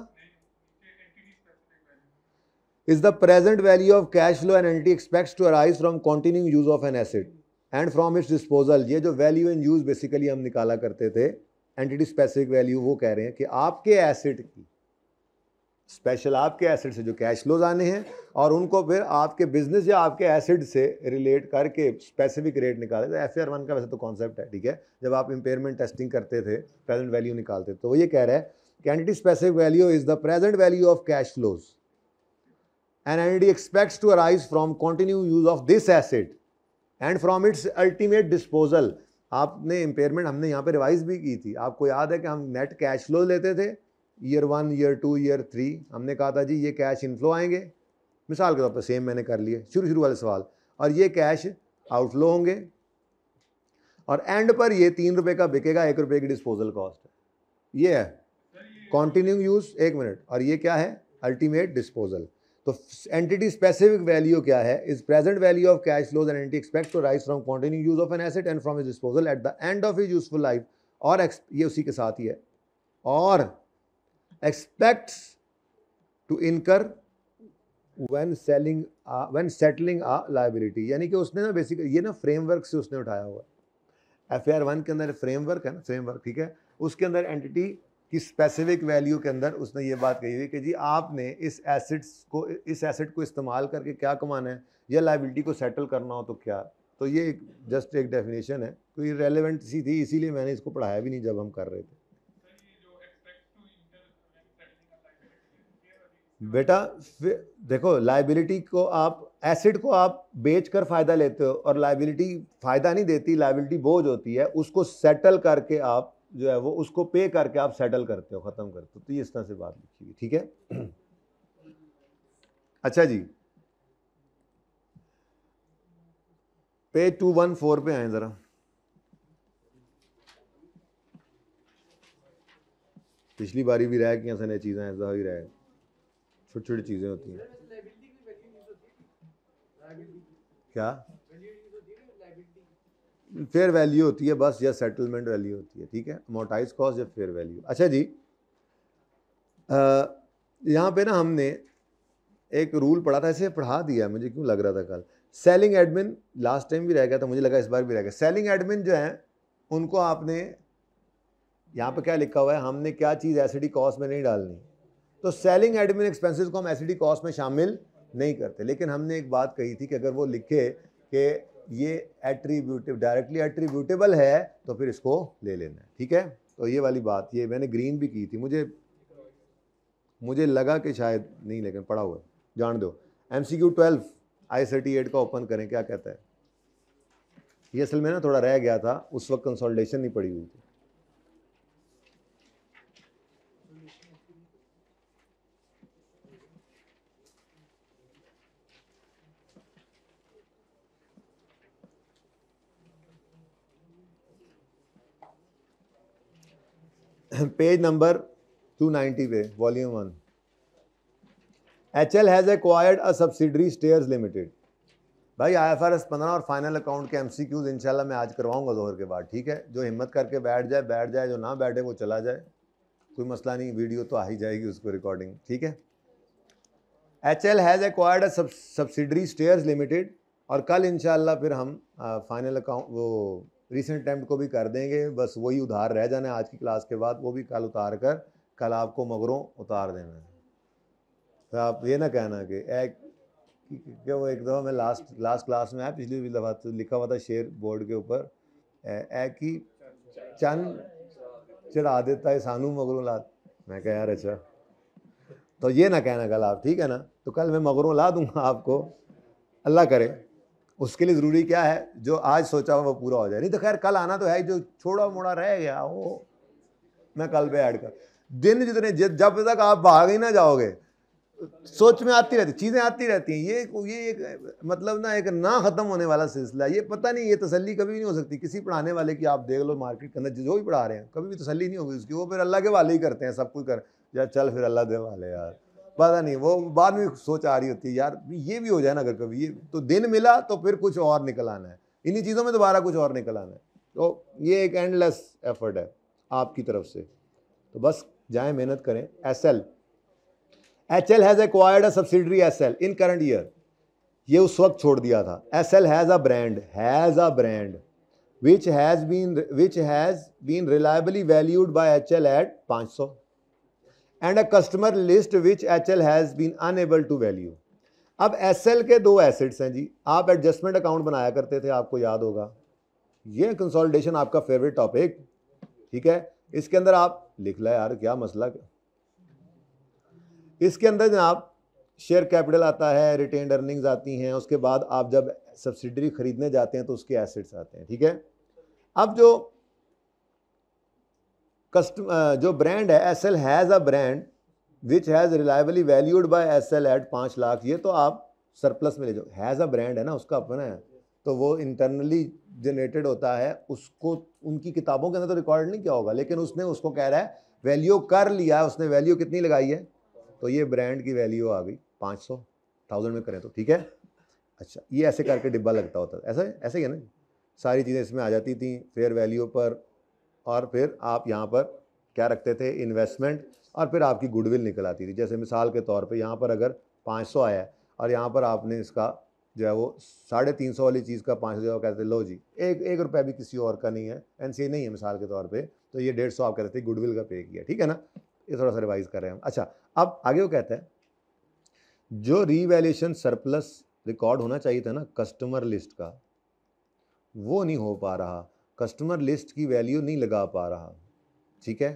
is the present value of cash flow an entity expects to arise from continuing use of an asset and from its disposal ये जो value and use basically हम निकाला करते थे entity specific value वो कह रहे हैं कि आपके asset की स्पेशल आपके एसेट से जो कैश फ्लोज आने हैं और उनको फिर आपके बिजनेस या आपके एसेट से रिलेट करके स्पेसिफिक रेट निकाले तो एफ आर वन का वैसे तो कॉन्सेप्ट है ठीक है जब आप इम्पेयरमेंट टेस्टिंग करते थे प्रेजेंट वैल्यू निकालते थे तो वो ये कह रहा है कि entity specific value is the present value of cash flows and NAD e expects to arise from continued use of this acid and from its ultimate disposal. आपने impairment हमने यहाँ पर रिवाइज भी की थी आपको याद है कि हम नेट कैश फ्लो लेते थे year one year two year three हमने कहा था जी ये कैश इनफ्लो आएंगे मिसाल के तौर पर सेम मैंने कर लिए शुरू शुरू वाले सवाल और ये कैश आउटफ्लो होंगे और एंड पर ये तीन रुपये का बिकेगा एक रुपये की डिस्पोजल कॉस्ट है ये है कॉन्टिन्यू यूज़ एक मिनट और ये क्या है अल्टीमेट डिस्पोजल तो एंटिटी स्पेसिफिक वैल्यू क्या है is present value of cash flows and entity expect to arise from continue use of an asset and from is disposal at the end of is useful life और ये उसी के साथ ही है और expect to incur when selling when settling a liability यानी कि उसने ना बेसिकली ये ना फ्रेमवर्क से उसने उठाया हुआ है एफ ए आर वन के अंदर फ्रेमवर्क है ना फ्रेमवर्क ठीक है उसके अंदर एंटिटी कि स्पेसिफिक वैल्यू के अंदर उसने ये बात कही हुई कि जी आपने इस एसिड्स को इस एसिड को इस्तेमाल करके क्या कमाना है या लाइबिलिटी को सेटल करना हो तो क्या तो ये एक जस्ट एक डेफिनेशन है तो ये रेलिवेंट सी थी इसीलिए मैंने इसको पढ़ाया भी नहीं जब हम कर रहे थे बेटा देखो लाइबिलिटी को आप एसिड को आप बेच कर फ़ायदा लेते हो और लाइबिलिटी फ़ायदा नहीं देती लाइबिलिटी बोझ होती है उसको सेटल करके आप जो है वो उसको पे करके आप सेटल करते हो ख़त्म करते हो तो ये इस तरह से बात लिखी हुई ठीक है अच्छा जी पे टू वन फोर पे आए ज़रा पिछली बारी भी रह गई ऐसा चीज़ें ऐसा ही रहे छोटी छोटी चीज़ें होती हैं क्या फेयर वैल्यू होती है बस या सेटलमेंट वैल्यू होती है ठीक है अमोटाइज कॉस्ट या फेयर वैल्यू अच्छा जी यहाँ पे ना हमने एक रूल पढ़ा था ऐसे पढ़ा दिया मुझे क्यों लग रहा था कल सेलिंग एडमिन लास्ट टाइम भी रह गया था मुझे लगा इस बार भी रह गया सेलिंग एडमिन जो है उनको आपने यहाँ पे क्या लिखा हुआ है हमने क्या चीज़ एसिडी कॉस्ट में नहीं डालनी तो सेलिंग एडमिन एक्सपेंसेस को हम एसिडी कॉस्ट में शामिल नहीं करते लेकिन हमने एक बात कही थी कि अगर वो लिखे कि ये एट्रीब्यूटिव डायरेक्टली एट्रीब्यूटेबल है तो फिर इसको ले लेना है ठीक है तो ये वाली बात ये मैंने ग्रीन भी की थी मुझे मुझे लगा कि शायद नहीं लेकिन पड़ा हुआ जान दो M C Q twelve I thirty eight का ओपन करें क्या कहता है ये असल में ना थोड़ा रह गया था उस वक्त कंसोलिडेशन नहीं पड़ी हुई थी पेज नंबर 290 पे one H L has acquired a subsidiary Stairs limited भाई आई एफ आर एस पंद्रह और फाइनल अकाउंट के एम सी क्यूज इनशाला मैं आज करवाऊंगा दोहर के बाद ठीक है जो हिम्मत करके बैठ जाए बैठ जाए जो ना बैठे वो चला जाए कोई मसला नहीं वीडियो तो आ ही जाएगी उसको रिकॉर्डिंग ठीक है H L has acquired a subsidiary stairs limited और कल इनशाला फिर हम फाइनल अकाउंट वो रिसेंट अटैम्प्ट को भी कर देंगे बस वही उधार रह जाना आज की क्लास के बाद वो भी कल उतार कर कल आपको मगरों उतार देना है तो आप ये ना कहना कि एक क्या वो एक दफ़ा मैं लास्ट लास्ट क्लास में आया पिछली दफ़ा तो लिखा हुआ था शेर बोर्ड के ऊपर एक की चंद चढ़ा देता है सानू मगरों ला मैं कह यार अच्छा तो ये ना कहना कल आप ठीक है ना तो कल मैं मगरों ला दूंगा आपको अल्लाह करे उसके लिए ज़रूरी क्या है जो आज सोचा हुआ वो पूरा हो जाए नहीं तो खैर कल आना तो है जो छोड़ा मोड़ा रह गया वो मैं कल पे ऐड कर दिन जितने जब तक आप भाग ही ना जाओगे सोच में आती रहती चीज़ें आती रहती हैं ये ये एक मतलब ना एक ना ख़त्म होने वाला सिलसिला ये पता नहीं ये तसल्ली कभी नहीं हो सकती किसी पढ़ाने वाले की आप देख लो मार्केट के अंदर जो भी पढ़ा रहे हैं कभी भी तसल्ली नहीं होगी उसकी वो फिर अल्लाह के वाले ही करते हैं सब कुछ कर या चल फिर अल्लाह दे वाले यार पता नहीं वो बाद में सोच आ रही होती है यार ये भी हो जाए ना अगर कभी ये तो दिन मिला तो फिर कुछ और निकल आना है इन्हीं चीज़ों में दोबारा कुछ और निकल आना है तो ये एक एंडलेस एफर्ट है आपकी तरफ से तो बस जाए मेहनत करें S L H L has acquired a subsidiary S L in current year ये उस वक्त छोड़ दिया था S L has a brand has a brand which has been which has been reliably valued by H L at पाँच सौ and a customer list which H L has been unable to value अब एस एल के दो एसिड्स हैं जी आप एडजस्टमेंट अकाउंट बनाया करते थे आपको याद होगा ये कंसोलिडेशन आपका फेवरेट टॉपिक ठीक है इसके अंदर आप लिख ला यार क्या मसला क्या? इसके अंदर जनाब शेयर कैपिटल आता है रिटेन अर्निंग्स आती हैं उसके बाद आप जब सब्सिडरी खरीदने जाते हैं तो उसके एसेट्स आते हैं ठीक है अब जो कस्टम uh, जो ब्रांड है S L has a brand which has reliably valued by S L at पाँच लाख ये तो आप सरप्लस में ले जाओ हैज़ अ ब्रांड है ना उसका अपना है तो वो इंटरनली जनरेटेड होता है उसको उनकी किताबों के अंदर तो रिकॉर्ड नहीं किया होगा लेकिन उसने उसको कह रहा है वैल्यू कर लिया उसने वैल्यू कितनी लगाई है तो ये ब्रांड की वैल्यू आ गई पाँच सौ थाउजेंड में करें तो ठीक है अच्छा ये ऐसे करके डिब्बा लगता होता था ऐसा ऐसे ही है ना सारी चीज़ें इसमें आ जाती थी फेयर वैल्यू पर और फिर आप यहाँ पर क्या रखते थे इन्वेस्टमेंट और फिर आपकी गुडविल निकल आती थी जैसे मिसाल के तौर पे यहाँ पर अगर 500 आया है और यहाँ पर आपने इसका जो है वो साढ़े तीन सौ वाली चीज़ का पाँच जो कहते लो जी एक एक रुपया भी किसी और का नहीं है एन नहीं है मिसाल के तौर पर तो ये डेढ़ सौ आप कहते थे गुडविल का पे किया ठीक है ना ये थोड़ा सा रिवाइज़ कर रहे हैं हम अच्छा अब आगे वो कहते हैं जो रीवैल्यूशन सरप्लस रिकॉर्ड होना चाहिए था ना कस्टमर लिस्ट का वो नहीं हो पा रहा कस्टमर लिस्ट की वैल्यू नहीं लगा पा रहा ठीक है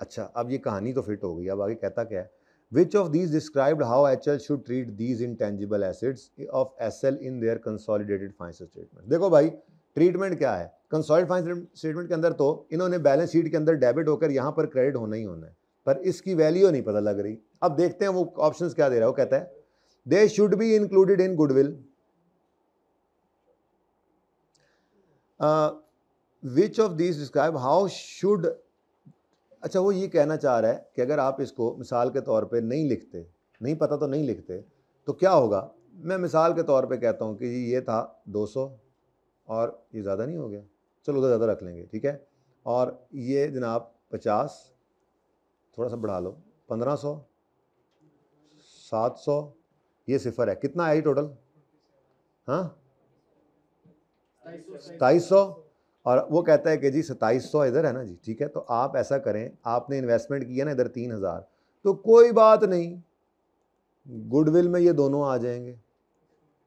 अच्छा अब ये कहानी तो फिट हो गई अब आगे कहता क्या है which of these described how H L should treat these intangible assets of S L in their consolidated financial statement देखो भाई ट्रीटमेंट क्या है कंसॉलिड फाइनेंशियल स्टेटमेंट के अंदर तो इन्होंने बैलेंस शीट के अंदर डेबिट होकर यहाँ पर क्रेडिट होना ही होना है पर इसकी वैल्यू नहीं पता लग रही अब देखते हैं वो ऑप्शन क्या दे रहा है वो कहता है they should be included in goodwill which of this describe how should अच्छा वो ये कहना चाह रहा है कि अगर आप इसको मिसाल के तौर पे नहीं लिखते नहीं पता तो नहीं लिखते तो क्या होगा मैं मिसाल के तौर पे कहता हूँ कि जी ये था 200 और ये ज़्यादा नहीं हो गया चलो उधर ज़्यादा रख लेंगे ठीक है और ये जनाब पचास थोड़ा सा बढ़ा लो पंद्रह सौ सात सौ ये सिफर है कितना आई टोटल हाँ सताईस सौ और वो कहता है कि जी सताईस सौ इधर है ना जी ठीक है तो आप ऐसा करें आपने इन्वेस्टमेंट किया ना इधर तीन हज़ार तो कोई बात नहीं गुडविल में ये दोनों आ जाएंगे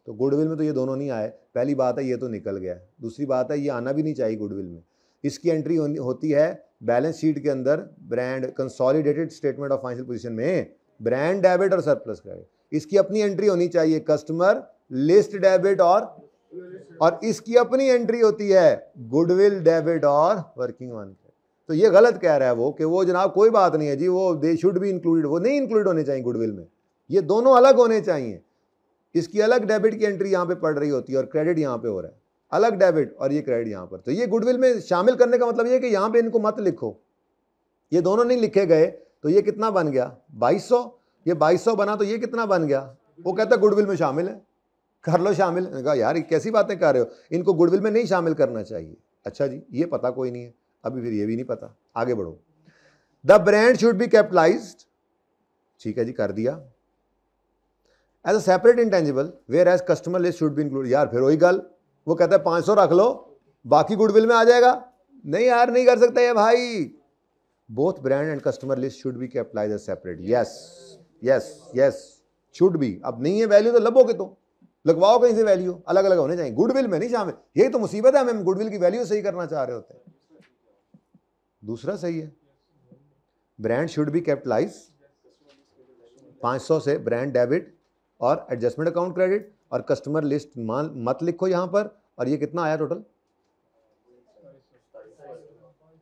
तो गुडविल में तो ये दोनों नहीं आए पहली बात है ये तो निकल गया दूसरी बात है ये आना भी नहीं चाहिए गुडविल में इसकी एंट्री होती है बैलेंस शीट के अंदर brand consolidated statement of financial position में ब्रांड डेबिट और सरप्लस क्रेडिट इसकी अपनी एंट्री होनी चाहिए कस्टमर लिस्ट डेबिट और और इसकी अपनी एंट्री होती है गुडविल डेबिट और वर्किंग वन तो ये गलत कह रहा है वो कि वो जनाब कोई बात नहीं है जी वो दे शुड भी इंक्लूडेड वो नहीं इंक्लूड होने चाहिए गुडविल में ये दोनों अलग होने चाहिए इसकी अलग डेबिट की एंट्री यहाँ पे पड़ रही होती है और क्रेडिट यहाँ पे हो रहा है अलग डेबिट और ये क्रेडिट यहाँ पर तो ये गुडविल में शामिल करने का मतलब ये कि यहाँ पे इनको मत लिखो ये दोनों नहीं लिखे गए तो ये कितना बन गया 2200 ये 2200 बना तो ये कितना बन गया वो कहता गुडविल में शामिल है कर लो शामिल मैंने कहा यार कैसी बातें कर रहे हो इनको गुडविल में नहीं शामिल करना चाहिए अच्छा जी ये पता कोई नहीं है अभी फिर ये भी नहीं पता आगे बढ़ो the brand should be capitalize ठीक है जी कर दिया as a separate intangible whereas customer list should be include यार फिर वही गल वो कहता है पाँच सौ रख लो बाकी गुडविल में आ जाएगा नहीं यार नहीं कर सकता ये भाई both brand and customer list should be capitalize as separate yes yes yes should be अब नहीं है वैल्यू तो लबोगे तो लगवाओ कहीं से वैल्यू अलग अलग होने चाहिए गुडविल में नहीं शामिल यही तो मुसीबत है हम गुडविल की वैल्यू सही करना चाह रहे होते हैं दूसरा सही है ब्रांड शुड बी कैपिटलाइज 500 से ब्रांड डेबिट और एडजस्टमेंट अकाउंट क्रेडिट और कस्टमर लिस्ट मान मत लिखो यहाँ पर और ये कितना आया टोटल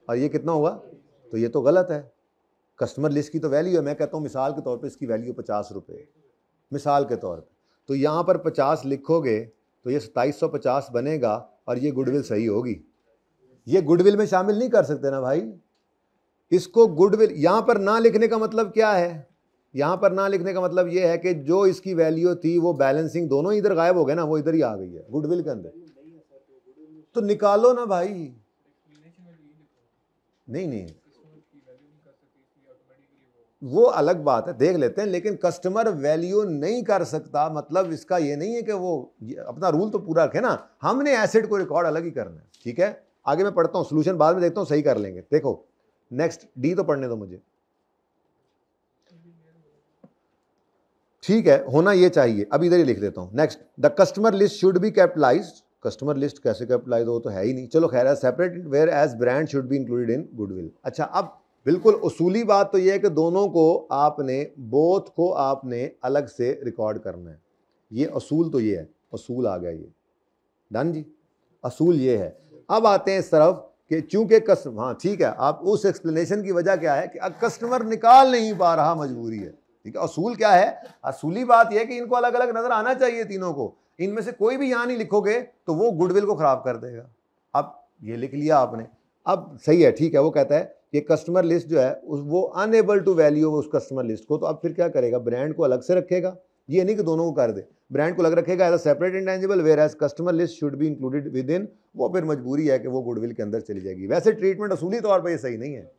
और ये कितना हुआ तो ये तो गलत है कस्टमर लिस्ट की तो वैल्यू है मैं कहता हूँ मिसाल के तौर पे इसकी वैल्यू पचास रुपये मिसाल के तौर पे तो यहाँ पर पचास लिखोगे तो ये सताईस सौ पचास बनेगा और ये गुडविल सही होगी ये गुडविल में शामिल नहीं कर सकते ना भाई इसको गुडविल यहाँ पर ना लिखने का मतलब क्या है यहाँ पर ना लिखने का मतलब ये है कि जो इसकी वैल्यू थी वो बैलेंसिंग दोनों इधर गायब हो गए ना वो इधर ही आ गई है गुडविल के अंदर तो निकालो ना भाई नहीं नहीं वो अलग बात है देख लेते हैं लेकिन कस्टमर वैल्यू नहीं कर सकता मतलब इसका ये नहीं है कि वो अपना रूल तो पूरा रखे ना हमने एसेट को रिकॉर्ड अलग ही करना है ठीक है आगे मैं पढ़ता हूँ सोल्यूशन बाद में देखता हूँ सही कर लेंगे देखो नेक्स्ट डी तो पढ़ने दो मुझे ठीक है होना ये चाहिए अब इधर ही लिख देता हूँ next the customer list should be capitalize customer list कैसे कैपिटलाइज हो तो है ही नहीं चलो खैर separate whereas brand should be included in goodwill अच्छा अब बिल्कुल उसूली बात तो यह है कि दोनों को आपने बोथ को आपने अलग से रिकॉर्ड करना है ये असूल तो ये है असूल आ गया ये डन जी असूल ये है अब आते हैं सरफ कि चूंकि कस्टम हाँ ठीक है आप उस एक्सप्लेनेशन की वजह क्या है कि अब कस्टमर निकाल नहीं पा रहा मजबूरी है ठीक है असूल क्या है असूली बात यह है कि इनको अलग अलग नज़र आना चाहिए तीनों को इनमें से कोई भी यहाँ नहीं लिखोगे तो वो गुडविल को ख़राब कर देगा अब ये लिख लिया आपने अब सही है ठीक है वो कहता है कि कस्टमर लिस्ट जो है उस वो अनएबल टू वैल्यू उस कस्टमर लिस्ट को तो अब फिर क्या करेगा ब्रांड को अलग से रखेगा ये नहीं कि दोनों को कर दे ब्रांड को अलग रखेगा as a separate intangible whereas customer list should be included within वो फिर मजबूरी है कि वो गुडविल के अंदर चली जाएगी वैसे ट्रीटमेंट असूली तौर पर ये सही नहीं है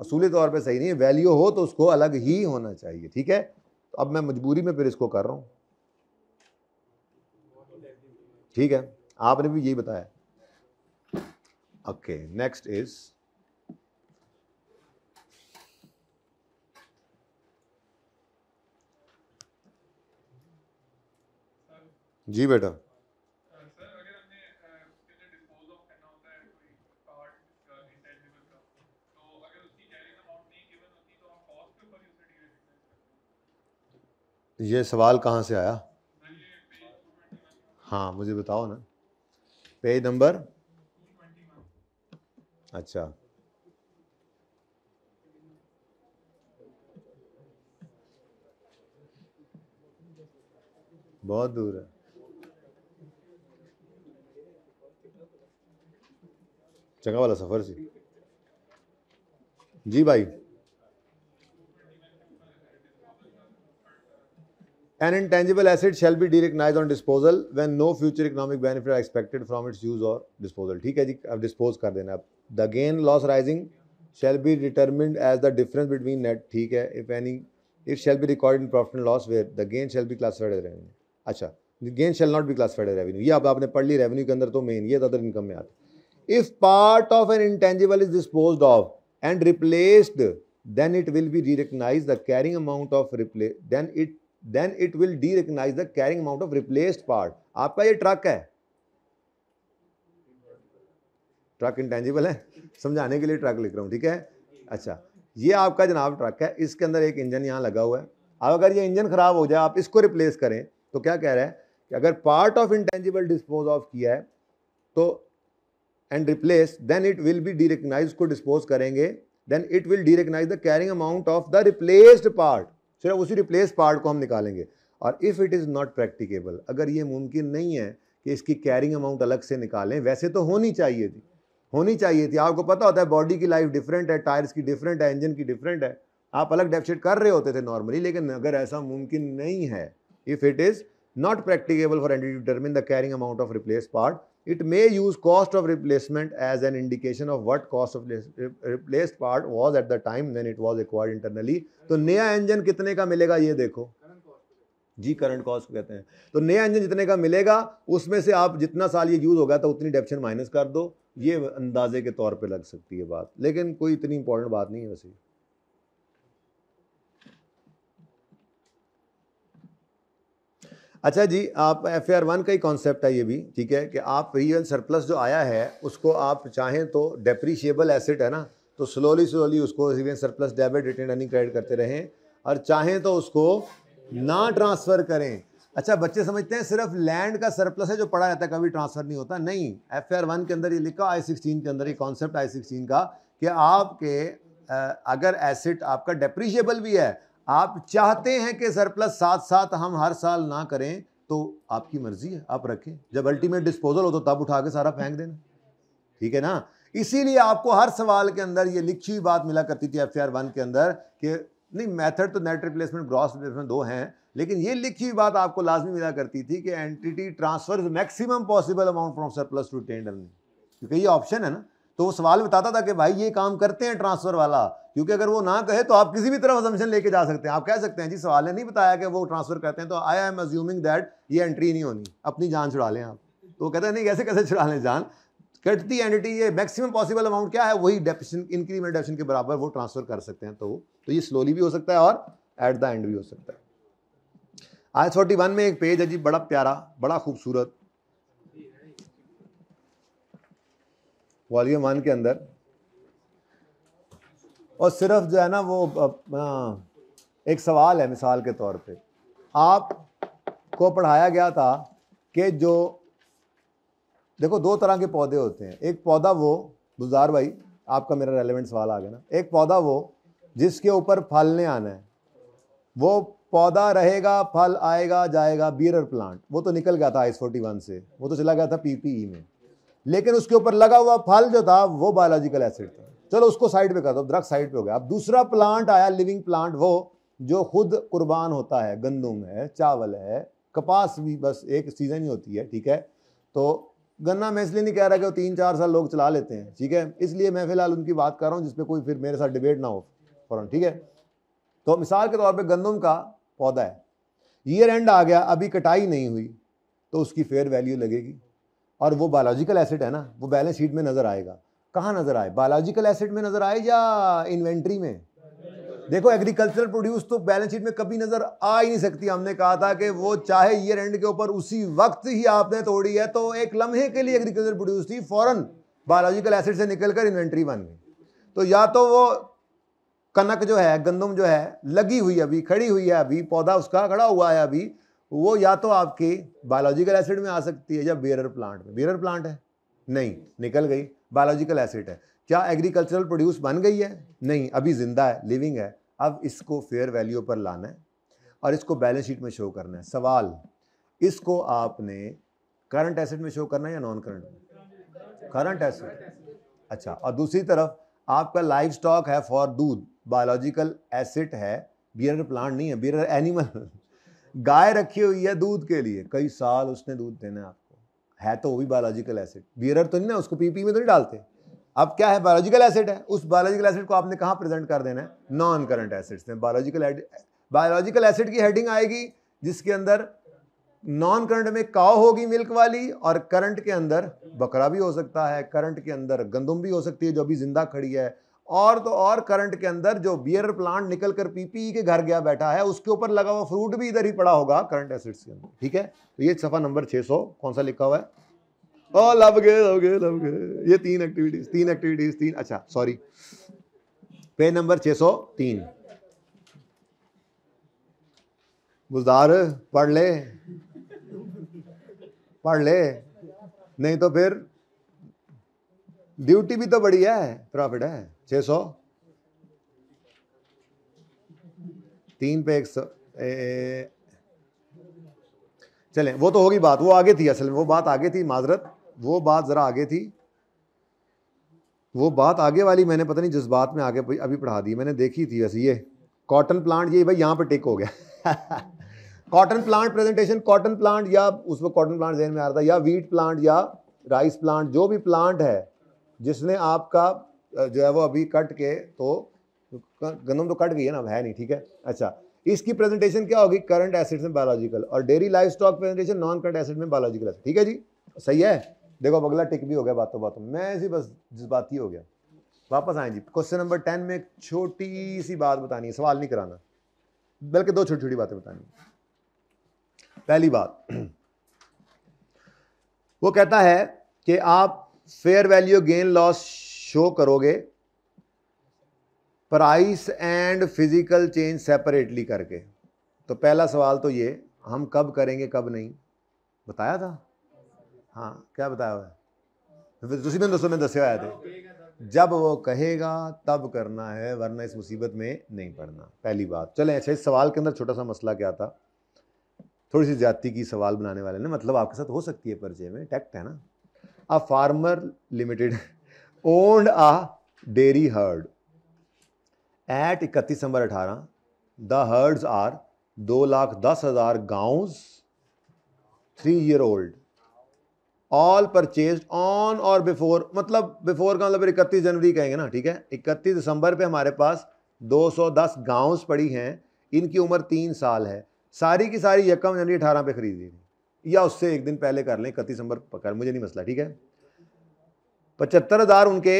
असूली तौर पर सही नहीं है वैल्यू हो तो उसको अलग ही होना चाहिए ठीक है तो अब मैं मजबूरी में फिर इसको कर रहा हूँ ठीक है आपने भी यही बताया Okay, next is जी बेटा ये सवाल कहाँ से आया हाँ मुझे बताओ ना पेज नंबर अच्छा बहुत दूर है चंगा वाला सफर सी जी भाई an intangible asset shall be derecognize on disposal when no future economic benefit expected from its use और डिस्पोजल ठीक है जी अब डिस्पोज कर देना आप the gain loss arising shall be determined as the difference between net ठीक है if any if shall be record in profit and loss where the gain shall be classified as revenue अच्छा gain shall not B classified as revenue ये अब आपने पढ़ ली रेवेन्यू के अंदर तो मेन ये अदर इनकम में आता if part of an intangible is dispose of and replaced then it will be recognized the carrying amount of replaced it then it will derecognize the carrying amount of replaced part आपका ये ट्रक है ट्रक इंटेंजिबल है समझाने के लिए ट्रक लिख रहा हूँ ठीक है अच्छा ये आपका जनाब ट्रक है इसके अंदर एक इंजन यहाँ लगा हुआ है अब अगर ये इंजन ख़राब हो जाए आप इसको रिप्लेस करें तो क्या कह रहा है कि अगर part of intangible dispose of किया है तो and replace then it will be derecognize को डिस्पोज करेंगे then it will derecognize the carrying amount of the replaced part सिर्फ उसी रिप्लेस पार्ट को हम निकालेंगे और if it is not practicable अगर ये मुमकिन नहीं है कि इसकी कैरिंग अमाउंट अलग से निकालें वैसे तो होनी चाहिए थी होनी चाहिए थी आपको पता होता है बॉडी की लाइफ डिफरेंट है टायर्स की डिफरेंट है इंजन की डिफरेंट है आप अलग डेफिशिट कर रहे होते थे नॉर्मली लेकिन अगर ऐसा मुमकिन नहीं है if it is not practicable for entity the carrying amount of replace part it may use cost of replacement as an indication of what cost of replace part was at the time when it was required internally तो नया इंजन कितने का मिलेगा ये देखो जी करंट कॉस्ट कहते हैं तो नया इंजन जितने का मिलेगा उसमें से आप जितना साल ये यूज होगा तो उतनी डेप्शन माइनस कर दो ये अंदाजे के तौर पे लग सकती है बात लेकिन कोई इतनी इंपॉर्टेंट बात नहीं है वैसे अच्छा जी आप एफ आर वन का ही कॉन्सेप्ट है ये भी ठीक है कि आप रियल सरप्लस जो आया है उसको आप चाहें तो डेप्रीशियबल एसेट है ना तो स्लोली स्लोली उसको surplus debit return earning credit करते रहें और चाहें तो उसको ना ट्रांसफ़र करें अच्छा बच्चे समझते हैं सिर्फ लैंड का सरप्लस है जो पढ़ा जाता है कभी ट्रांसफर नहीं होता नहीं एफ आर वन के अंदर ये लिखा आई सिक्सटीन के अंदर ये कॉन्सेप्ट आई सिक्सटीन का कि आपके अगर एसेट आपका डेप्रिशिएबल भी है आप चाहते हैं कि सरप्लस साथ साथ हम हर साल ना करें तो आपकी मर्जी है आप रखें जब अल्टीमेट डिस्पोजल हो तो तब उठा के सारा फेंक देना ठीक है ना इसीलिए आपको हर सवाल के अंदर ये लिखी बात मिला करती थी एफ वन के अंदर कि नहीं मेथड तो नेट रिप्लेसमेंट ग्रॉस रिप्लेसमेंट दो हैं लेकिन ये लिखी हुई बात आपको लाजमी मिला करती थी कि entity transfer maximum possible amount from surplus to tender में क्योंकि ये ऑप्शन है ना तो वो सवाल बताता था कि भाई ये काम करते हैं ट्रांसफर वाला क्योंकि अगर वो ना कहे तो आप किसी भी तरफ असम्पशन लेके जा सकते हैं आप कह सकते हैं जी सवाल ने नहीं बताया कि वो ट्रांसफर करते हैं तो आई एम अज्यूमिंग दैट ये एंट्री नहीं होनी अपनी जान छुड़ा लें आप तो कहते हैं नहीं कैसे कैसे छुड़ा लें जान कटती एंटिटी ये मैक्सिमम पॉसिबल अमाउंट क्या है वही डेपिशन इंक्रीमेंट डेपिशन के बराबर वो ट्रांसफर कर सकते हैं तो तो ये स्लोली भी हो सकता है और एट द एंड भी हो सकता है आई फोर्टी वन में एक पेज है जी बड़ा प्यारा बड़ा खूबसूरत वॉल्यूम वन के अंदर और सिर्फ जो है ना वो एक सवाल है मिसाल के तौर पे आप को पढ़ाया गया था कि जो देखो दो तरह के पौधे होते हैं एक पौधा वो गुजार भाई आपका मेरा रेलिवेंट सवाल आ गया ना एक पौधा वो जिसके ऊपर फल ने आना है वो पौधा रहेगा फल आएगा जाएगा बीरर प्लांट वो तो निकल गया था आइस फोर्टी वन से वो तो चला गया था पीपीई e में लेकिन उसके ऊपर लगा हुआ फल जो था वो बायोलॉजिकल एसिड था चलो उसको साइड पे कर दो दरख्त साइड पे हो गया अब दूसरा प्लांट आया लिविंग प्लांट वो जो खुद कुर्बान होता है गंदम है चावल है कपास भी बस एक सीज़न ही होती है ठीक है तो गन्ना मैं इसलिए नहीं कह रहा कि वो तीन चार साल लोग चला लेते हैं ठीक है इसलिए मैं फिलहाल उनकी बात कर रहा हूँ जिसपे कोई फिर मेरे साथ डिबेट ना हो फ़ौरन ठीक है तो मिसाल के तौर पर गंदम का पौधा है ईयर एंड आ गया अभी कटाई नहीं हुई तो उसकी फेयर वैल्यू लगेगी और वो बायोलॉजिकल एसेट है ना वो बैलेंस शीट में नज़र आएगा कहाँ नज़र आए बायोलॉजिकल एसेट में नज़र आए या इन्वेंट्री में देखो एग्रीकल्चरल प्रोड्यूस तो बैलेंस शीट में कभी नज़र आ ही नहीं सकती हमने कहा था कि वो चाहे ईयर एंड के ऊपर उसी वक्त ही आपने तोड़ी है तो एक लम्हे के लिए एग्रीकल्चर प्रोड्यूस थी फ़ौरन बायोलॉजिकल एसेट से निकलकर इन्वेंट्री बन गई तो या तो वो कनक जो है गंदम जो है लगी हुई अभी खड़ी हुई है अभी पौधा उसका खड़ा हुआ है अभी वो या तो आपके बायोलॉजिकल एसिड में आ सकती है या बेरर प्लांट में बेरर प्लांट है नहीं निकल गई बायोलॉजिकल एसिड है क्या एग्रीकल्चरल प्रोड्यूस बन गई है नहीं अभी ज़िंदा है लिविंग है अब इसको फेयर वैल्यू पर लाना है और इसको बैलेंस शीट में शो करना है सवाल इसको आपने करंट एसिड में शो करना है या नॉन करंट में करंट एसिड अच्छा और दूसरी तरफ आपका लाइव स्टॉक है फॉर दूध बायोलॉजिकल एसिड है बियर प्लांट नहीं है बियर एनिमल गाय रखी हुई है दूध के लिए कई साल उसने दूध देना है आपको है तो वो भी बायोलॉजिकल एसिड बियर तो नहीं ना उसको पीपी में तो नहीं डालते अब क्या है बायोलॉजिकल एसिड है उस बायोलॉजिकल एसिड को आपने कहाँ प्रेजेंट कर देना है नॉन करंट एसिड्स में बायोलॉजिकल बायोलॉजिकल एसिड की हेडिंग आएगी जिसके अंदर नॉन करंट में काव होगी मिल्क वाली और करंट के अंदर बकरा भी हो सकता है करंट के अंदर गंदुम भी हो सकती है जो अभी जिंदा खड़ी है और तो और करंट के अंदर जो बियर प्लांट निकलकर पीपीई e के घर गया बैठा है उसके ऊपर लगा हुआ फ्रूट भी इधर ही पड़ा होगा करंट एसिड्स के अंदर ठीक है तो ये सफा नंबर 600 कौन सा लिखा हुआ है ओ लव गए लव गए लव गए ये तीन एक्टिविटीज तीन एक्टिविटीज तीन अच्छा सॉरी पे नंबर 603 बुजदार पढ़ ले पढ़ ले नहीं तो फिर ड्यूटी भी तो बड़ी है प्रॉफिट है छः सौ तीन पे एक सौ चलें वो तो होगी बात वो आगे थी असल में वो बात आगे थी माजरत वो बात ज़रा आगे थी वो बात आगे वाली मैंने पता नहीं जिस बात में आगे अभी पढ़ा दी मैंने देखी थी वैसे ये कॉटन प्लांट ये भाई यहाँ पे टिक हो गया cotton plant presentation cotton plant या उसमें कॉटन प्लांट जहन में आ रहा था या वीट प्लांट या राइस प्लांट जो भी प्लांट है जिसने आपका जो है वो अभी कट के तो गंदम तो कट गई है ना है नहीं ठीक है अच्छा इसकी प्रेजेंटेशन क्या होगी करंट एसिड्स में बायोलॉजिकल और dairy livestock presentation non current asset में बायोलॉजिकल ठीक है जी सही है देखो अब अगला टिक भी हो गया बातों बातों में मैं ऐसी बस जिस बात जज्बाती हो गया वापस आए जी क्वेश्चन नंबर टेन में एक छोटी सी बात बतानी है सवाल नहीं कराना बल्कि दो छोटी छोटी बातें बतानी पहली बात वो कहता है कि आप fair value gain loss show करोगे price and physical change separately करके तो पहला सवाल तो ये हम कब करेंगे कब नहीं बताया था हाँ क्या बताया हुआ है दोस्तों में दसे आया थे जब वो कहेगा तब करना है वरना इस मुसीबत में नहीं पड़ना पहली बात चलें अच्छा इस सवाल के अंदर छोटा सा मसला क्या था थोड़ी सी जाति की सवाल बनाने वाले ने मतलब आपके साथ हो सकती है परिचय में टैक्ट है ना a farmer limited owned a dairy herd at इकतीस दिसंबर अठारह द हर्ड्स आर दो लाख दस हज़ार cows three year old all purchase on और बिफोर मतलब बिफोर का मतलब इकतीस जनवरी कहेंगे ना ठीक है इकतीस दिसंबर पे हमारे पास 210 गाउंस पड़ी हैं इनकी उम्र तीन साल है सारी की सारी यकम जनवरी अठारह पे खरीदी या उससे एक दिन पहले कर लें इकतीस दिसंबर कर मुझे नहीं मसला ठीक है पचहत्तर हज़ार उनके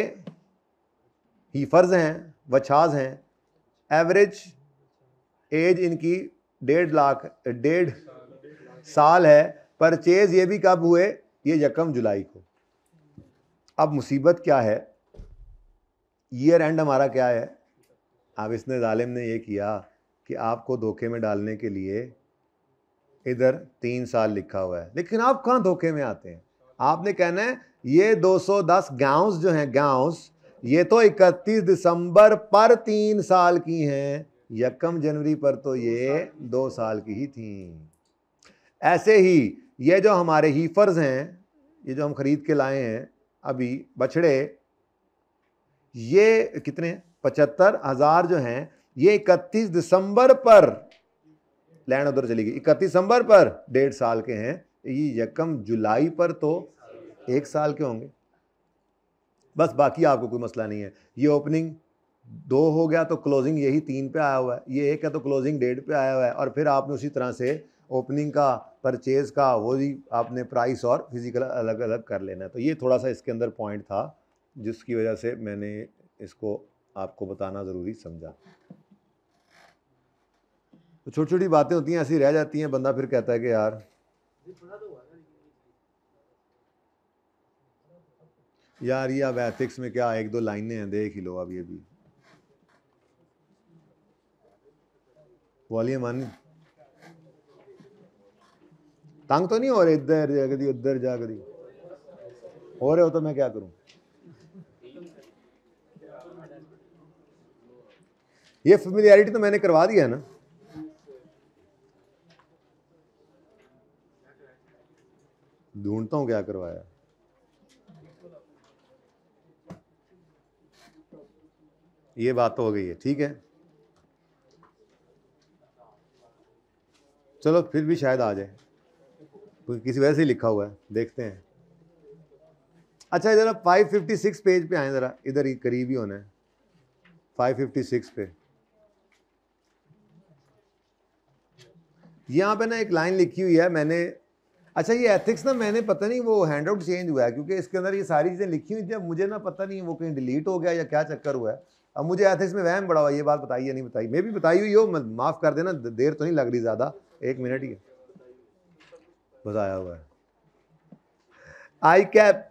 ही फर्ज हैं वछाज हैं एवरेज एज इनकी डेढ़ लाख डेढ़ साल है परचेज़ ये भी कब हुए ये यकम जुलाई को अब मुसीबत क्या है ईयर एंड हमारा क्या है अब इसने ालिम ने ये किया कि आपको धोखे में डालने के लिए इधर तीन साल लिखा हुआ है लेकिन आप कहाँ धोखे में आते हैं आपने कहना है ये 210 गांव्स जो हैं गांव्स ये तो 31 दिसंबर पर तीन साल की हैं यकम जनवरी पर तो ये दो साल की ही थी ऐसे ही ये जो हमारे हीफर्स हैं ये जो हम खरीद के लाए हैं अभी बछड़े ये कितने पचहत्तर हज़ार जो हैं ये इकतीस दिसंबर पर लैंड उधर चली गई इकतीस दिसंबर पर डेढ़ साल के हैं ये यकम जुलाई पर तो एक साल के होंगे बस बाकी आपको कोई मसला नहीं है ये ओपनिंग दो हो गया तो क्लोजिंग यही तीन पे आया हुआ है ये एक है तो क्लोजिंग डेढ़ पे आया हुआ है और फिर आपने उसी तरह से ओपनिंग का परचेज का वो ही आपने प्राइस और फिजिकल अलग अलग कर लेना है तो ये थोड़ा सा इसके अंदर पॉइंट था जिसकी वजह से मैंने इसको आपको बताना ज़रूरी समझा तो छोटी छोटी बातें होती हैं ऐसी रह जाती हैं बंदा फिर कहता है कि यार यार ये अब एथिक्स में क्या एक दो लाइनें हैं देख ही लो अब ये भी बोलिए मानी तंग तो नहीं हो रहे इधर जा कभी उधर जा हो रहे हो तो मैं क्या करूं ये फेमिलियरिटी तो मैंने करवा दिया ना ढूंढता हूं क्या करवाया ये बात तो हो गई है ठीक है चलो फिर भी शायद आ जाए किसी वजह से लिखा हुआ है देखते हैं अच्छा इधर फिफ्टी सिक्स पेज पे आए ज़रा इधर ही करीब ही होना है सिक्स पे यहाँ पे ना एक लाइन लिखी हुई है मैंने अच्छा ये एथिक्स ना मैंने पता नहीं वो हैंड आउट चेंज हुआ है क्योंकि इसके अंदर ये सारी चीज़ें लिखी हुई अब मुझे ना पता नहीं वो कहीं डिलीट हो गया या क्या चक्कर हुआ है अब मुझे एथिक्स इसमें वहम बड़ा हुआ ये बात बताई या नहीं बताई मैं भी बताई हुई हो माफ़ कर देना देर तो नहीं लग रही ज़्यादा एक मिनट ही बताया हुआ है ICAP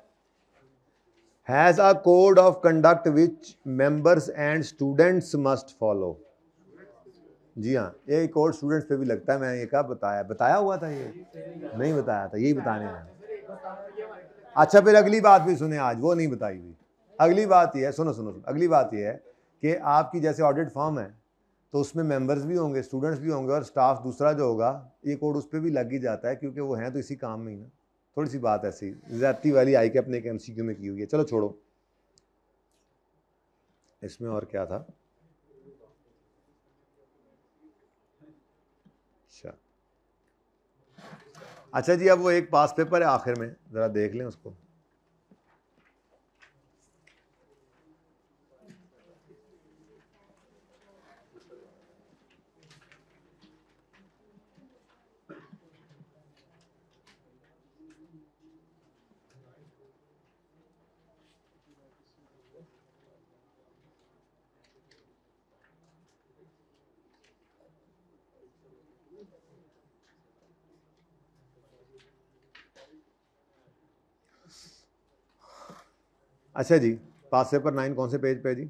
has a code of conduct which members and students must follow जी हाँ ये कोड स्टूडेंट्स पे भी लगता है मैंने ये कहा बताया बताया हुआ था ये नहीं बताया था यही बताने आया अच्छा फिर अगली बात भी सुने आज वो नहीं बताई हुई अगली बात यह है सुनो सुनो अगली बात यह है कि आपकी जैसे ऑडिट फॉर्म है तो उसमें मेंबर्स भी होंगे स्टूडेंट्स भी होंगे और स्टाफ दूसरा जो होगा ये कोड उस पर भी लग ही जाता है क्योंकि वो हैं तो इसी काम में ही ना थोड़ी सी बात ऐसी ज्यादा वाली आई के अपने एक एम सी में की हुई है चलो छोड़ो इसमें और क्या था अच्छा अच्छा जी अब वो एक पास पेपर है आखिर में ज़रा देख लें उसको अच्छा जी पासे पर नाइन कौन से पेज पे जी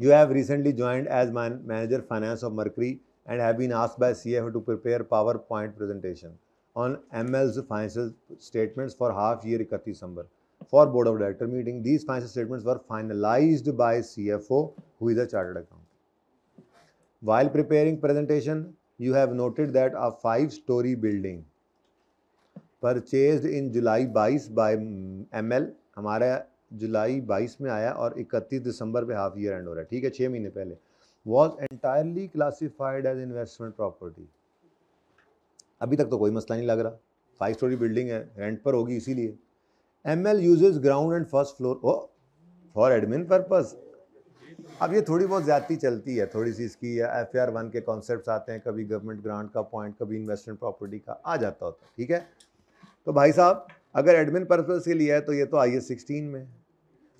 you have recently joined as manager finance of Mercury and have been asked by C F to prepare PowerPoint presentation on M L's financial statements for half year इकतीस दिसंबर for board of director meeting these financial statements for finalize by C F O who is a chartered account While preparing presentation, you have noted that a five-story building purchased in July 22 by ML हमारा जुलाई 22 में आया और 31 दिसंबर पे हाफ ईयर एंड हो रहा है ठीक है छः महीने पहले was entirely classified as investment property अभी तक तो कोई मसला नहीं लग रहा फाइव स्टोरी बिल्डिंग है रेंट पर होगी इसीलिए M L uses ground and first floor ओ फॉर एडमिन पर्पज़ अब ये थोड़ी बहुत ज़्यादा चलती है थोड़ी सी इसकी एफ आर वन के कॉन्सेप्ट आते हैं कभी गवर्नमेंट ग्रांट का पॉइंट कभी इन्वेस्टमेंट प्रॉपर्टी का आ जाता होता है ठीक है तो भाई साहब अगर एडमिन पर्पज़ के लिए है तो ये तो आई एस सिक्सटीन में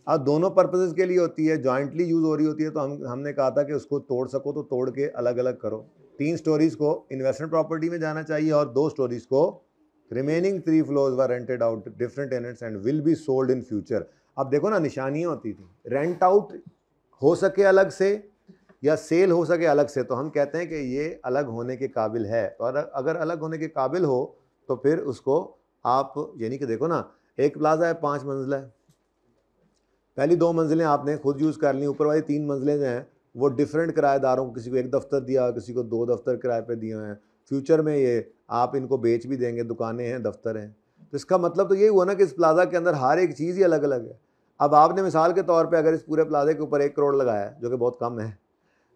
अब दोनों पर्पजेज़ के लिए होती है जॉइंटली यूज़ हो रही होती है तो हम हमने कहा था कि उसको तोड़ सको तो तोड़ के अलग अलग करो तीन स्टोरीज़ को इन्वेस्टमेंट प्रॉपर्टी में जाना चाहिए और दो स्टोरीज़ को remaining three floors were rented out different tenants and will be sold in future अब देखो ना निशानियाँ होती थी रेंट आउट हो सके अलग से या सेल हो सके अलग से तो हम कहते हैं कि ये अलग होने के काबिल है और तो अगर अलग होने के काबिल हो तो फिर उसको आप यानी कि देखो ना एक प्लाजा है पाँच मंजिला है पहली दो मंजिलें आपने खुद यूज़ कर ली ऊपर वाली तीन मंजिलें जो हैं वो डिफरेंट किराएदारों को किसी को एक दफ्तर दिया किसी को दो दफ्तर किराए पर दिए हैं फ्यूचर में ये आप इनको बेच भी देंगे दुकानें हैं दफ्तर हैं तो इसका मतलब तो यही हुआ ना कि इस प्लाजा के अंदर हर एक चीज़ ही अलग अलग है अब आपने मिसाल के तौर पे अगर इस पूरे प्लाजे के ऊपर एक करोड़ लगाया जो कि बहुत कम है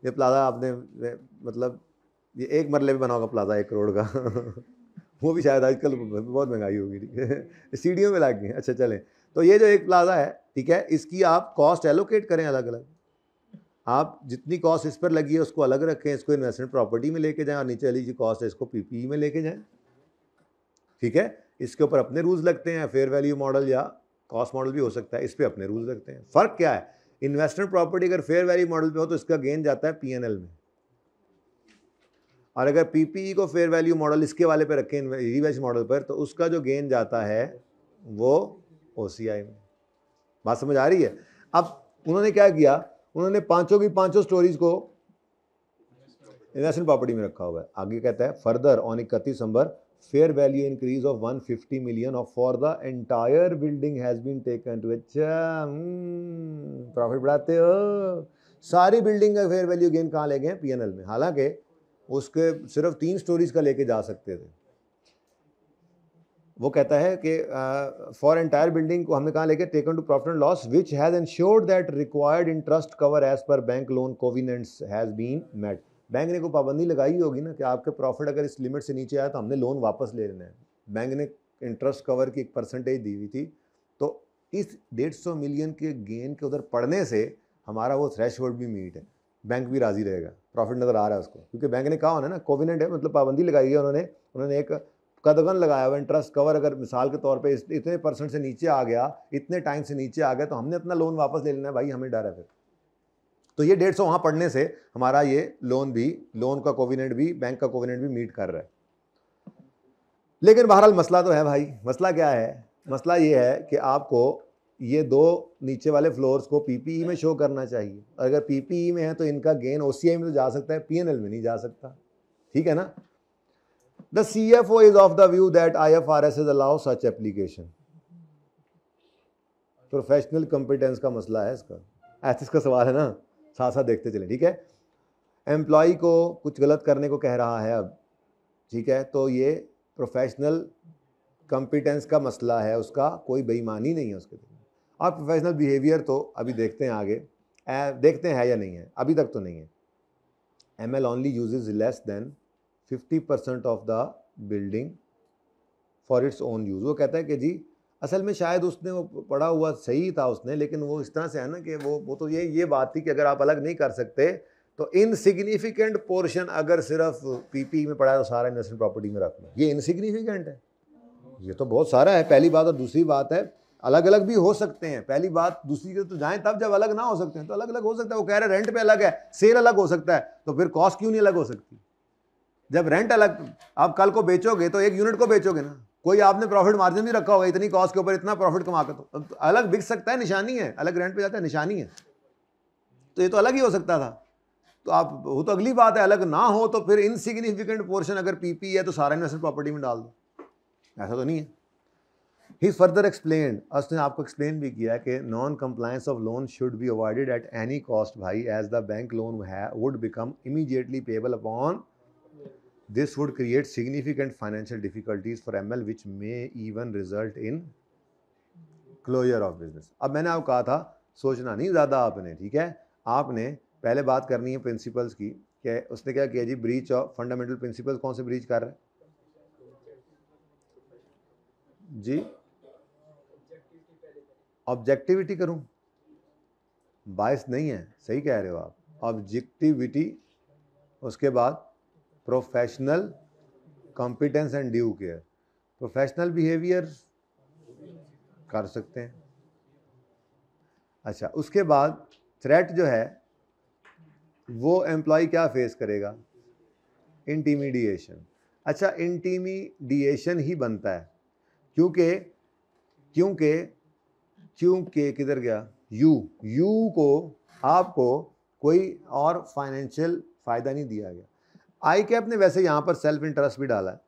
ये प्लाजा आपने मतलब ये एक मरले में बना होगा प्लाजा एक करोड़ का वो भी शायद आजकल बहुत महंगाई होगी ठीक है सीढ़ियों में लागे अच्छा चलें तो ये जो एक प्लाजा है ठीक है इसकी आप कॉस्ट एलोकेट करें अलग अलग आप जितनी कॉस्ट इस पर लगी है उसको अलग रखें इसको इन्वेस्टमेंट प्रॉपर्टी में लेके जाएं और नीचे वाली जो कॉस्ट है इसको पीपीई में लेके जाएं ठीक है इसके ऊपर अपने रूल्स लगते हैं फेयर वैल्यू मॉडल या कॉस्ट मॉडल भी हो सकता है इस पर अपने रूल रखते हैं फ़र्क क्या है इन्वेस्टमेंट प्रॉपर्टी अगर फेयर वैल्यू मॉडल पे हो तो इसका गेन जाता है पीएनएल में और अगर पीपीई e को फेयर वैल्यू मॉडल इसके वाले पे रखें रिवेज मॉडल पर तो उसका जो गेन जाता है वो ओसीआई में बात समझ आ रही है अब उन्होंने क्या किया उन्होंने पांचों की पांचों स्टोरीज को इन्वेस्टमेंट प्रॉपर्टी में रखा हुआ है आगे कहता है फर्दर ऑन इकतीस दिसंबर fair value increase of 150 million of for the entire building has been taken to अच्छा प्रॉफिट बढ़ाते हो सारी बिल्डिंग का फेयर वैल्यू गेन कहाँ ले गए पी में हालांकि उसके सिर्फ तीन स्टोरीज का लेके जा सकते थे वो कहता है कि फॉर एंटायर बिल्डिंग को हमने कहा लेके taken to profit and loss which has insured that required interest cover as per bank loan covenants has been met bank ने कोई पाबंदी लगाई होगी ना कि आपके प्रॉफिट अगर इस लिमिट से नीचे आया तो हमने लोन वापस ले लेना है बैंक ने इंटरेस्ट कवर की एक परसेंटेज दी हुई थी तो इस डेढ़ सौ मिलियन के गेन के उधर पड़ने से हमारा वो थ्रेश भी मीट है बैंक भी राज़ी रहेगा प्रॉफिट नज़र आ रहा है उसको क्योंकि बैंक ने कहा होना ना कोविनेंट है मतलब पाबंदी लगाई है उन्होंने उन्होंने एक कदगन लगाया हुआ इंटरेस्ट कवर अगर मिसाल के तौर पे इतने परसेंट से नीचे आ गया इतने टाइम से नीचे आ गया तो हमने अपना लोन वापस ले लेना है भाई हमें डर है फिर तो ये डेढ़ सौ वहाँ पढ़ने से हमारा ये लोन भी लोन का कोविनेट भी बैंक का कोविनेट भी मीट कर रहा है लेकिन बहरहाल मसला तो है भाई मसला क्या है मसला ये है कि आपको ये दो नीचे वाले फ्लोर्स को पीपीई e में शो करना चाहिए अगर पीपीई e में है तो इनका गेन ओ में तो जा सकता है पीएनएल में नहीं जा सकता ठीक है ना the C F O is of the view that I F R S is allow such application professional competence का मसला है इसका ऐसे इसका सवाल है ना साथ साथ देखते चले ठीक है एम्प्लॉय को कुछ गलत करने को कह रहा है अब ठीक है तो ये प्रोफेशनल कॉम्पिटेंस का मसला है उसका कोई बेईमानी नहीं है उसके दिल और प्रोफेशनल बिहेवियर तो अभी देखते हैं आगे ए, देखते हैं या नहीं है अभी तक तो नहीं है M L only use less than fifty percent of the building for its own use वो कहता है कि जी असल में शायद उसने वो पढ़ा हुआ सही था उसने लेकिन वो इस तरह से है ना कि वो वो तो ये ये बात थी कि अगर आप अलग नहीं कर सकते तो इनसिग्निफिकेंट पोर्शन अगर सिर्फ पीपी e में पढ़ा है तो सारा इन्वेस्टमेंट प्रॉपर्टी में रख लो ये इनसिग्निफिकेंट है ये तो बहुत सारा है पहली बात और दूसरी बात है अलग अलग भी हो सकते हैं पहली बात दूसरी तो जाएं तब जब अलग ना हो सकते हैं तो अलग अलग हो सकता है वो कह रहे हैं रेंट पे अलग है सेल अलग हो सकता है तो फिर कॉस्ट क्यों नहीं अलग हो सकती जब रेंट अलग आप कल को बेचोगे तो एक यूनिट को बेचोगे ना कोई आपने प्रॉफिट मार्जिन भी रखा होगा इतनी कॉस्ट के ऊपर इतना प्रॉफिट कमा कर तो, तो, अलग बिक सकता है निशानी है अलग रेंट पे जाता है निशानी है तो ये तो अलग ही हो सकता था तो आप वो तो अगली बात है अलग ना हो तो फिर इनसिग्निफिकेंट पोर्शन अगर पीपी है तो सारा इन्वेस्टमेंट प्रॉपर्टी में डाल दो ऐसा तो नहीं है ही फर्दर एक्सप्लेन उसने आपको एक्सप्लेन भी किया कि non compliance of loan should be avoided at any cost भाई एज द बैंक लोन है would become immediately payable upon this would create significant financial difficulties for M L which may even result in closure of business अब मैंने आपको कहा था सोचना नहीं ज़्यादा आपने ठीक है आपने पहले बात करनी है प्रिंसिपल्स की कि उसने क्या किया जी ब्रीच ऑफ फंडामेंटल प्रिंसिपल्स कौन से ब्रीच कर रहे हैं जी ऑब्जेक्टिविटी करूं बायस नहीं है सही कह रहे हो आप ऑब्जेक्टिविटी उसके बाद professional competence and due care professional behaviour कर सकते हैं अच्छा उसके बाद थ्रेट जो है वो एम्प्लॉय क्या फेस करेगा इंटीमीडिएशन अच्छा इंटीमीडिएशन ही बनता है क्योंकि क्योंकि क्योंकि किधर गया यू यू को आपको कोई और फाइनेंशियल फ़ायदा नहीं दिया गया आई कैप ने वैसे यहाँ पर सेल्फ इंटरेस्ट भी डाला है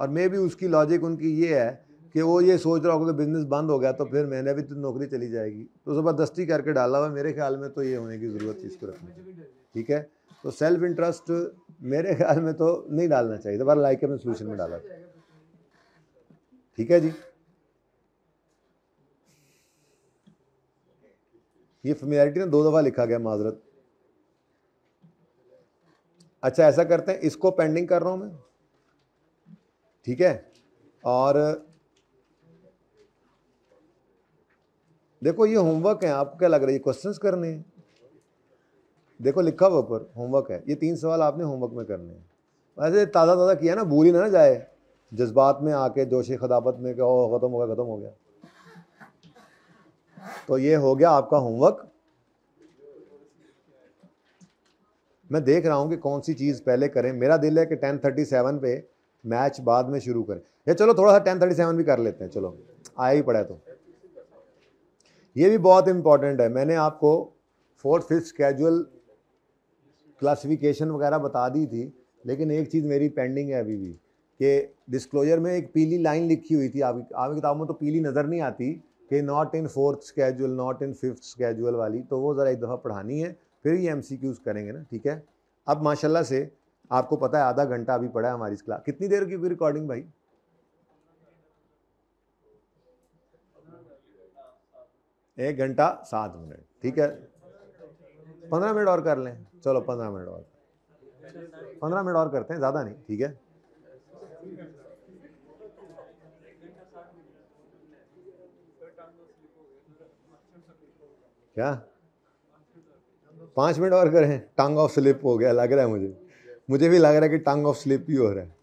और मे भी उसकी लॉजिक उनकी ये है कि वो ये सोच रहा होगा कि तो बिज़नेस बंद हो गया तो फिर मैंने भी तो नौकरी चली जाएगी तो ज़बरदस्ती करके डाला हुआ मेरे ख्याल में तो ये होने की ज़रूरत इसको रखनी ठीक है तो सेल्फ इंटरेस्ट मेरे ख्याल में तो नहीं डालना चाहिए दोबारा लाइक अपने सोल्यूशन में डाला ठीक है जी ये फेमिलिटी ने दो दफ़ा लिखा गया माजरत अच्छा ऐसा करते हैं इसको पेंडिंग कर रहा हूँ मैं ठीक है और देखो ये होमवर्क है आपको क्या लग रहा है ये क्वेश्चंस करने हैं देखो लिखा हुआ ऊपर होमवर्क है ये तीन सवाल आपने होमवर्क में करने हैं वैसे ताज़ा ताज़ा किया ना भूल ही ना जाए जज्बात में आके जोश खदाबत में कि ओ ख़त्म हो गया ख़त्म हो गया तो ये हो गया आपका होमवर्क मैं देख रहा हूँ कि कौन सी चीज़ पहले करें मेरा दिल है कि टेन थर्टी सेवन पे मैच बाद में शुरू करें या चलो थोड़ा सा टेन थर्टी सेवन भी कर लेते हैं चलो आया ही पड़ा तो ये भी बहुत इम्पॉर्टेंट है मैंने आपको फोर्थ फिफ्थ कैजुअल क्लासिफिकेशन वगैरह बता दी थी लेकिन एक चीज़ मेरी पेंडिंग है अभी भी कि डिस्क्लोजर में एक पीली लाइन लिखी हुई थी आपकी आपकी किताब में तो पीली नज़र नहीं आती कि not in fourth schedule not in fifth schedule वाली तो वो ज़रा एक दफ़ा पढ़ानी है फिर ये एम करेंगे ना ठीक है अब माशाल्लाह से आपको पता है आधा घंटा अभी पड़ा है हमारी क्लास कितनी देर की रिकॉर्डिंग भाई एक घंटा सात मिनट ठीक है पंद्रह मिनट और कर लें चलो पंद्रह मिनट और पंद्रह मिनट और करते हैं ज़्यादा नहीं ठीक है क्या पाँच मिनट और करें टांग ऑफ स्लिप हो गया लग रहा है मुझे मुझे भी लग रहा है कि टांग ऑफ स्लिप ही हो रहा है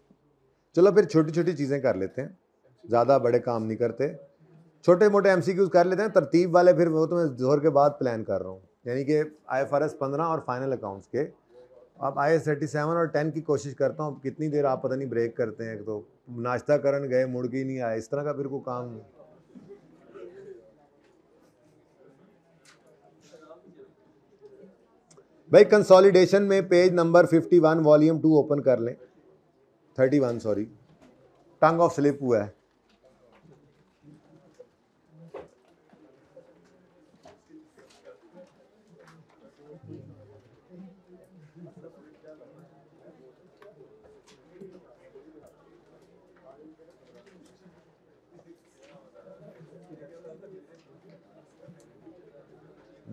चलो फिर छोटी छोटी चीज़ें कर लेते हैं ज़्यादा बड़े काम नहीं करते छोटे मोटे एम कर लेते हैं तरतीब वाले फिर वो तो मैं जोहर के बाद प्लान कर रहा हूँ यानी कि आई एफ आर एस पंद्रह और फाइनल अकाउंट्स के अब आई एस थर्टी सेवन और टेन की कोशिश करता हूँ कितनी देर आप पता नहीं ब्रेक करते हैं तो नाश्ता करण गए मुड़ के नहीं आए इस तरह का फिर कोई काम नहीं भाई कंसोलिडेशन में page number 51 volume two open कर लें 31 सॉरी टंग ऑफ स्लिप हुआ है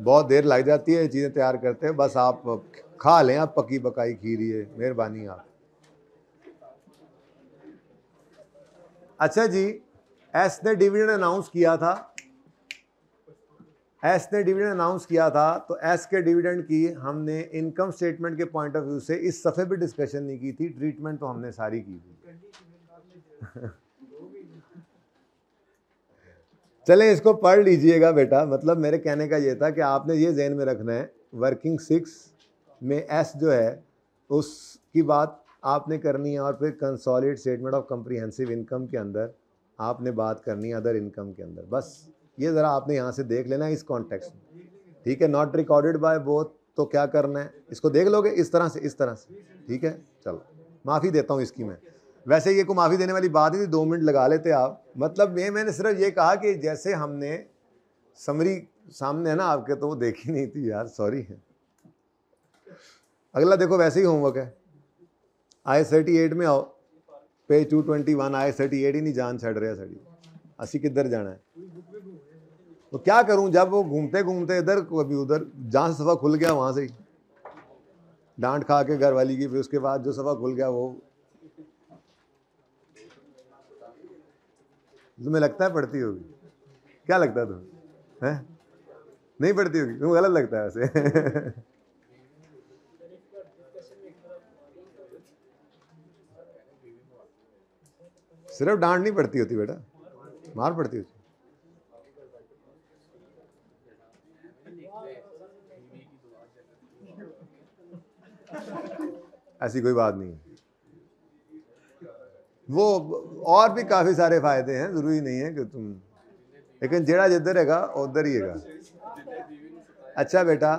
बहुत देर लग जाती है चीज़ें तैयार करते हैं बस आप खा लें आप पकी पकाई खीरी है मेहरबानी आप अच्छा जी एस ने डिविडेंड अनाउंस किया था एस ने डिविडेंड अनाउंस किया था तो एस के डिविडेंड की हमने इनकम स्टेटमेंट के पॉइंट ऑफ व्यू से इस सफ़े पे डिस्कशन नहीं की थी ट्रीटमेंट तो हमने सारी की थी चले इसको पढ़ लीजिएगा बेटा मतलब मेरे कहने का ये था कि आपने ये जहन में रखना है वर्किंग सिक्स में एस जो है उसकी बात आपने करनी है और फिर consolidated statement of comprehensive income के अंदर आपने बात करनी है अदर इनकम के अंदर बस ये ज़रा आपने यहाँ से देख लेना है इस कॉन्टेक्स्ट में ठीक है नॉट रिकॉर्डेड बाय बोथ तो क्या करना है इसको देख लोगे इस तरह से इस तरह से ठीक है चलो माफ़ी देता हूँ इसकी मैं वैसे ये को माफ़ी देने वाली बात नहीं थी दो मिनट लगा लेते आप मतलब ये मैंने सिर्फ ये कहा कि जैसे हमने समरी सामने है ना आपके तो वो देखी नहीं थी यार सॉरी है अगला देखो वैसे ही होमवर्क है आई थर्टी एट में आओ page two twenty one I thirty eight ही नहीं जान छड़ रहे साड़ी असी किधर जाना है तो क्या करूं जब वो घूमते घूमते इधर कभी उधर जहाँ सफ़ा खुल गया वहाँ से ही डांट खा के घर वाली की फिर उसके बाद जो सफ़ा खुल गया वो तुम्हें लगता है पढ़ती होगी क्या लगता है तुम्हें नहीं पढ़ती होगी तुम्हें गलत लगता है वैसे सिर्फ डांट नहीं पड़ती होती बेटा मार पड़ती होती ऐसी कोई बात नहीं है वो और भी काफ़ी सारे फायदे हैं ज़रूरी नहीं है कि तुम लेकिन जेड़ा जिधर हैगा उधर ही है अच्छा बेटा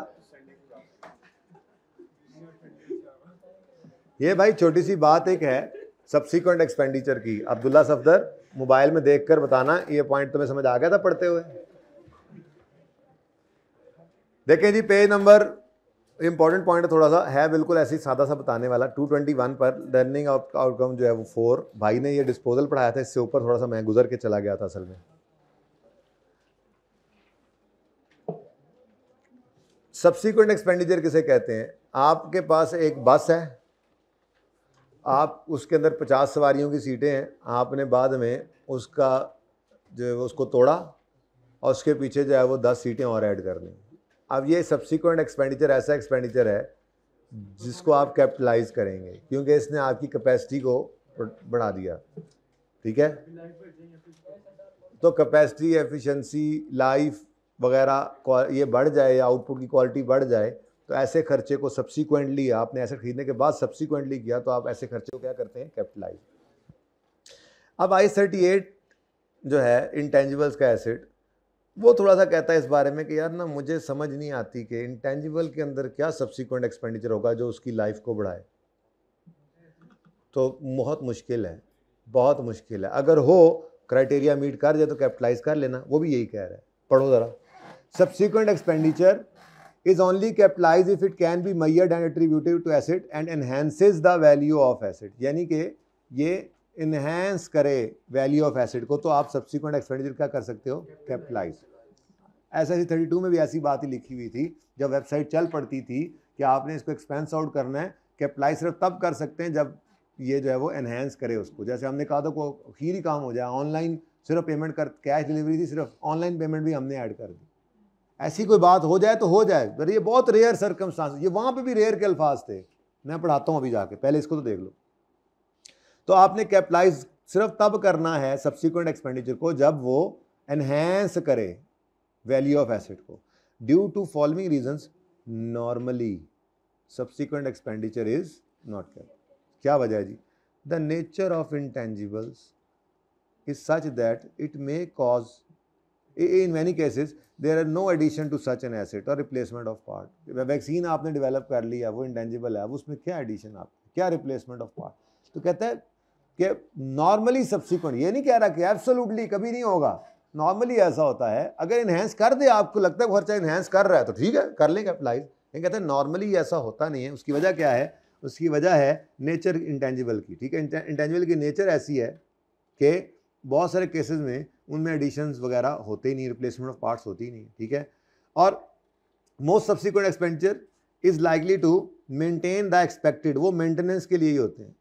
ये भाई छोटी सी बात एक है सब्सिक्वेंट एक्सपेंडिचर की अब्दुल्ला सफदर मोबाइल में देखकर बताना ये पॉइंट तुम्हें समझ आ गया था पढ़ते हुए देखें जी पेज नंबर इंपॉर्टेंट पॉइंट थोड़ा सा है बिल्कुल ऐसे ही सादा सा बताने वाला 221 पर लर्निंग आउटकम जो है वो फोर भाई ने ये डिस्पोजल पढ़ाया था इससे ऊपर थोड़ा सा मैं गुजर के चला गया था असल में सब्सिक्वेंट एक्सपेंडिचर किसे कहते हैं आपके पास एक बस है आप उसके अंदर पचास सवारियों की सीटें हैं आपने बाद में उसका जो है उसको तोड़ा और उसके पीछे जो है वो दस सीटें और ऐड कर दी अब ये सब्सिक्वेंट एक्सपेंडिचर ऐसा एक्सपेंडिचर है जिसको आप कैपिटलाइज करेंगे क्योंकि इसने आपकी कैपेसिटी को बढ़ा दिया ठीक है तो कैपेसिटी एफिशिएंसी लाइफ वगैरह ये बढ़ जाए या आउटपुट की क्वालिटी बढ़ जाए तो ऐसे खर्चे को सब्सिक्वेंटली आपने ऐसे खरीदने के बाद सब्सिक्वेंटली किया तो आप ऐसे खर्चे को क्या करते हैं कैपिटलाइज अब आई थर्टी एट जो है इंटेंजिबल्स का एसिड वो थोड़ा सा कहता है इस बारे में कि यार ना मुझे समझ नहीं आती कि इंटेंजिबल के अंदर क्या सब्सिक्वेंट एक्सपेंडिचर होगा जो उसकी लाइफ को बढ़ाए तो बहुत मुश्किल है बहुत मुश्किल है अगर हो क्राइटेरिया मीट कर जाए तो कैपिटलाइज कर लेना वो भी यही कह रहा है पढ़ो ज़रा subsequent expenditure is only capitalize if it can be measured and attributed to asset and enhances the value of यानी कि ये इन्हेंस करे वैल्यू ऑफ एसिड को तो आप सब्सिक्वेंट एक्सपेंडिचर क्या कर सकते हो capitalize S S thirty two में भी ऐसी बात ही लिखी हुई थी जब वेबसाइट चल पड़ती थी कि आपने इसको एक्सपेंस आउट करना है कैपिटलाइज सिर्फ तब कर सकते हैं जब ये जो है वो एनहेंस करे उसको जैसे हमने कहा था को खीर ही काम हो जाए ऑनलाइन सिर्फ पेमेंट कर कैश डिलीवरी थी सिर्फ ऑनलाइन पेमेंट भी हमने ऐड कर दी ऐसी कोई बात हो जाए तो हो जाए पर ये बहुत रेयर सरकमस्टांस ये वहाँ पे भी रेयर के अल्फाज थे मैं पढ़ाता हूँ अभी जाके पहले इसको तो देख लो तो आपने कैपिटलाइज सिर्फ तब करना है सब्सिक्वेंट एक्सपेंडिचर को जब वो एनहेंस करे वैल्यू ऑफ एसेट को due to following reasons normally subsequent expenditure is not cap क्या वजह है जी the nature of intangibles is such that it may cause in many cases there are no addition to such an asset और रिप्लेसमेंट ऑफ पार्ट वैक्सीन आपने डेवलप कर लिया वो इंटेंजिबल है उसमें क्या एडिशन आप क्या रिप्लेसमेंट ऑफ पार्ट तो कहता है कि नॉर्मली सब्सिक्वेंट ये नहीं कह रहा कि एब्सोल्युटली कभी नहीं होगा नॉर्मली ऐसा होता है अगर इन्हेंस कर दे आपको लगता है खर्चा इन्हेंस कर रहा है तो ठीक है कर लेंगे अप्लाई लेकिन कहते हैं नॉर्मली ऐसा होता नहीं है उसकी वजह क्या है उसकी वजह है नेचर इंटेंजिबल की ठीक है इंटेंजिबल की नेचर ऐसी है कि बहुत सारे केसेस में उनमें एडिशन वगैरह होते ही नहीं रिप्लेसमेंट ऑफ पार्ट्स होती ही नहीं ठीक है और most subsequent expenditure is likely to maintain the expected वो मेंटेनेंस के लिए ही होते हैं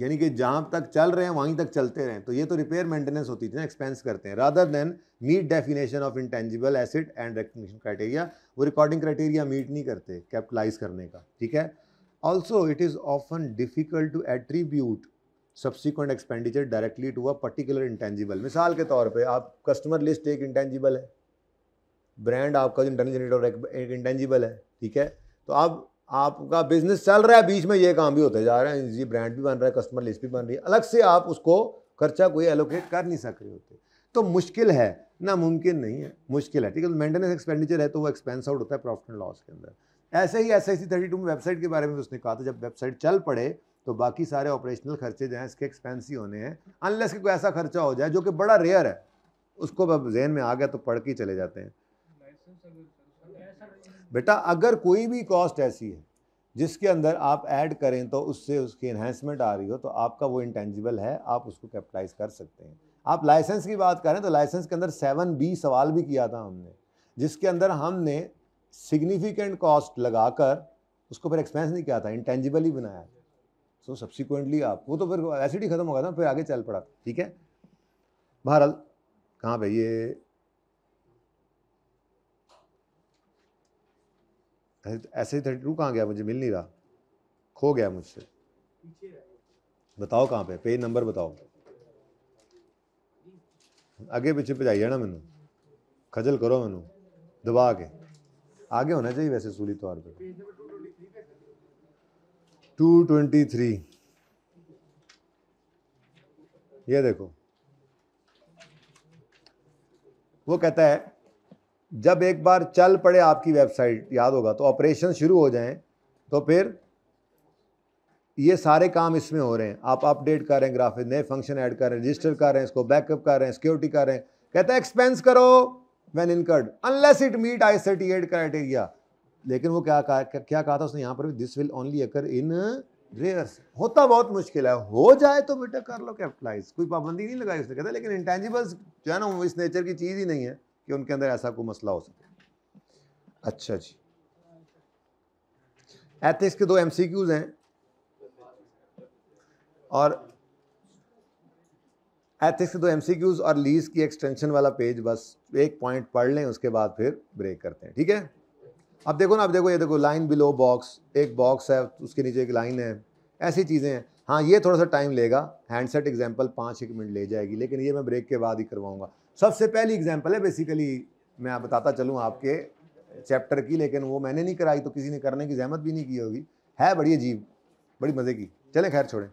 यानी कि जहाँ तक चल रहे हैं वहीं तक चलते रहें तो ये तो रिपेयर मेंटेनेंस होती थी ना एक्सपेंस करते हैं rather than meet definition of intangible asset and recognition criteria वो रिकॉर्डिंग क्राइटेरिया मीट नहीं करते कैपिटलाइज करने का ठीक है also it is often difficult to attribute subsequent expenditure directly to a particular intangible मिसाल के तौर पर आप कस्टमर लिस्ट एक इंटेंजिबल है ब्रांड आपका जो इंटरनल जनरेटर एक इंटेंजिबल है ठीक है तो आप आपका बिजनेस चल रहा है बीच में ये काम भी होते जा रहे हैं ये ब्रांड भी बन रहा है कस्टमर लिस्ट भी बन रही है अलग से आप उसको खर्चा कोई एलोकेट कर नहीं सक रहे होते तो मुश्किल है नामुमकिन नहीं है मुश्किल है ठीक है मेंटेनेंस तो एक्सपेंडिचर है तो वो एक्सपेंस आउट होता है प्रॉफिट एंड लॉस के अंदर ऐसे ही S I C thirty two में वेबसाइट के बारे में उसने कहा था जब वेबसाइट चल पड़े तो बाकी सारे ऑपरेशनल खर्चे जो हैं इसके एक्सपेंस ही होने हैं अनलेस के कोई ऐसा खर्चा हो जाए जो कि बड़ा रेयर है उसको अब जहन में आ गया तो पढ़ के चले जाते हैं बेटा अगर कोई भी कॉस्ट ऐसी है जिसके अंदर आप ऐड करें तो उससे उसकी इन्हेंसमेंट आ रही हो तो आपका वो इंटेंजिबल है आप उसको कैपिटलाइज कर सकते हैं आप लाइसेंस की बात करें तो लाइसेंस के अंदर सेवन बी सवाल भी किया था हमने जिसके अंदर हमने सिग्निफिकेंट कॉस्ट लगाकर उसको फिर एक्सपेंस नहीं किया था इंटेंजिबल ही बनाया सो सब्सिक्वेंटली आप वो तो फिर एसिड ही खत्म गया था फिर आगे चल पड़ा ठीक है बहरहाल कहाँ पे ये ऐसे ही थर्टी टू कहाँ गया मुझे मिल नहीं रहा खो गया मुझसे बताओ कहाँ पे पेज नंबर बताओ जाइए ना मैं खजल करो मैं दबा के आगे होना चाहिए वैसे ਚਾਹੀਏ तौर पर टू ट्वेंटी थ्री ये देखो वो कहता है जब एक बार चल पड़े आपकी वेबसाइट याद होगा तो ऑपरेशन शुरू हो जाएं तो फिर ये सारे काम इसमें हो रहे हैं आप अपडेट कर रहे हैं ग्राफिक नए फंक्शन ऐड कर रहे हैं रजिस्टर कर रहे हैं इसको बैकअप कर रहे हैं सिक्योरिटी कर रहे हैं कहते हैं एक्सपेंस करो when incurred unless it meet I thirty eight criteria लेकिन वो क्या कहा क्या कहा था उसने यहाँ पर भी this will only occur in rare होता बहुत मुश्किल है हो जाए तो बेटा कर लो कैपिटलाइज कोई पाबंदी नहीं लगाई उसने कहता लेकिन इंटेंजिबल्स जो है ना इस नेचर की चीज़ ही नहीं है कि उनके अंदर ऐसा कोई मसला हो सके अच्छा जी एथिक्स के दो एम हैं और एथिक्स के दो एम और लीज की एक्सटेंशन वाला पेज बस एक पॉइंट पढ़ लें उसके बाद फिर ब्रेक करते हैं ठीक है अब देखो ना अब देखो ये देखो लाइन बिलो बॉक्स एक बॉक्स है उसके नीचे एक लाइन है ऐसी चीज़ें हैं हाँ ये थोड़ा सा टाइम लेगा हैंडसेट एग्जाम्पल पाँच एक मिनट ले जाएगी लेकिन ये मैं ब्रेक के बाद ही करवाऊंगा सबसे पहली एग्जाम्पल है बेसिकली मैं आप बताता चलूँ आपके चैप्टर की लेकिन वो मैंने नहीं कराई तो किसी ने करने की जहमत भी नहीं की होगी है बड़ी अजीब बड़ी मज़े की चलें खैर छोड़ें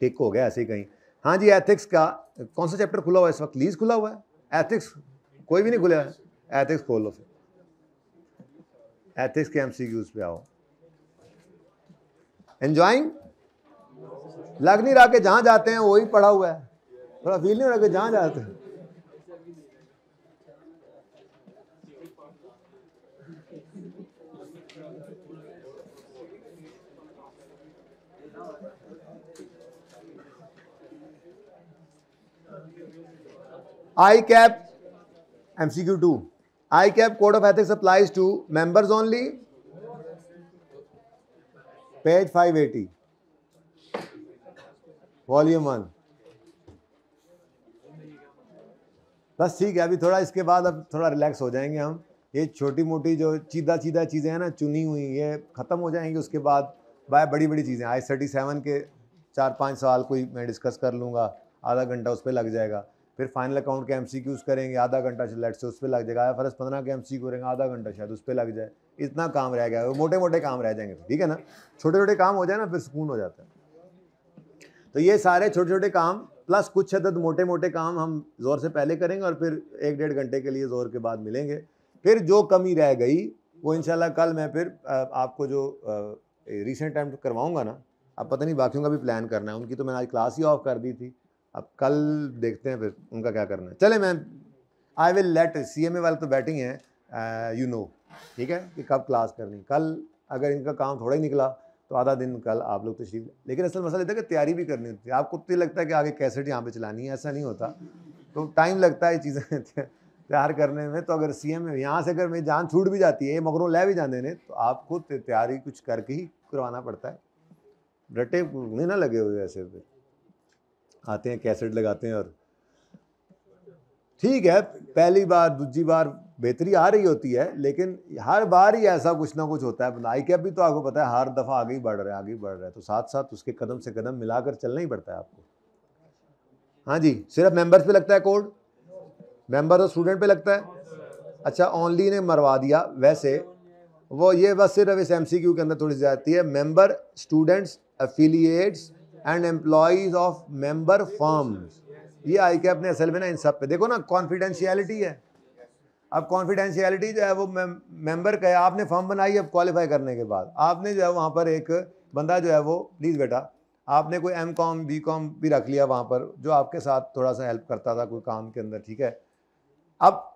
टिक हो गया ऐसे ही कहीं हाँ जी एथिक्स का कौन सा चैप्टर खुला हुआ है इस वक्त लीज खुला हुआ है एथिक्स कोई भी नहीं खुला है एथिक्स खोल लो फिर एथिक्स के एम पे आओ एंजॉइंग लग नहीं रहा कि जहाँ जाते हैं वही पढ़ा हुआ है थोड़ा फील नहीं हो रहा जहाँ जाते हैं I CAP MCQ two I CAP code of ethics applies to members only page 580 volume one बस ठीक है अभी थोड़ा इसके बाद अब थोड़ा रिलैक्स हो जाएंगे हम ये छोटी मोटी जो चीदा चीदा चीज़ें हैं ना चुनी हुई ये ख़त्म हो जाएंगी उसके बाद बाय बड़ी बड़ी चीज़ें आई थर्टी सेवन के चार पाँच सवाल कोई मैं डिस्कस कर लूँगा आधा घंटा उस पर लग जाएगा फिर फाइनल अकाउंट के एम सी क्यूज़ करेंगे आधा घंटा लेट से उस पर लग जाएगा आया फर्स्ट पंद्रह के एम सी क्यू करेंगे आधा घंटा शायद उस पर लग जाए इतना काम रह गया मोटे मोटे काम रह जाएंगे ठीक है ना छोटे छोटे काम हो जाए ना फिर सुकून हो जाता है तो ये सारे छोटे छोटे काम प्लस कुछ हदद मोटे मोटे काम हम ज़ोर से पहले करेंगे और फिर एक डेढ़ घंटे के लिए ज़ोर के बाद मिलेंगे फिर जो कमी रह गई वो इन कल मैं फिर आपको जो रिसेंट टाइम करवाऊँगा ना अब पता नहीं बाकियों का भी प्लान करना है उनकी तो मैंने आज क्लास ही ऑफ कर दी थी अब कल देखते हैं फिर उनका क्या करना है चले ma'am I will let C M A वाले तो बैठे है यू नो ठीक है कि कब क्लास करनी कल अगर इनका काम थोड़ा ही निकला तो आधा दिन कल आप लोग तशरीफ लेकिन असल मसला इतना कि तैयारी भी करनी होती है आपको तो लगता है कि आगे कैसेट यहाँ पे चलानी है ऐसा नहीं होता तो टाइम लगता है चीज़ें तैयार करने में तो अगर सी एम यहाँ से अगर मेरी जान छूट भी जाती है मगरों ले भी जाने ने तो आपको तैयारी कुछ करके ही करवाना पड़ता है डटे घूमने ना लगे हुए ऐसे फिर आते हैं कैसेट लगाते हैं और ठीक है पहली बार दूसरी बार बेहतरी आ रही होती है लेकिन हर बार ही ऐसा कुछ ना कुछ होता है आई कैप भी तो आपको पता है हर दफ़ा आगे ही बढ़ रहा है आगे ही बढ़ रहा है तो साथ साथ उसके कदम से कदम मिलाकर चलना ही पड़ता है आपको हाँ जी सिर्फ मेंबर्स पे लगता है कोड मेंबर और स्टूडेंट पे लगता है अच्छा ओनली ने मरवा दिया वैसे वो ये बस सिर्फ इस एम के अंदर थोड़ी सी जाती है member students affiliates and employees of member form ये आई कैप ने असल में ना इन सब पे देखो ना कॉन्फिडेंशियलिटी है अब कॉन्फिडेंशियलिटी जो है वो मेंबर का है आपने फॉर्म बनाई अब क्वालिफाई करने के बाद आपने जो है वहाँ पर एक बंदा जो है वो प्लीज़ बेटा आपने कोई एम कॉम बी कॉम भी रख लिया वहाँ पर जो आपके साथ थोड़ा सा हेल्प करता था कोई काम के अंदर ठीक है अब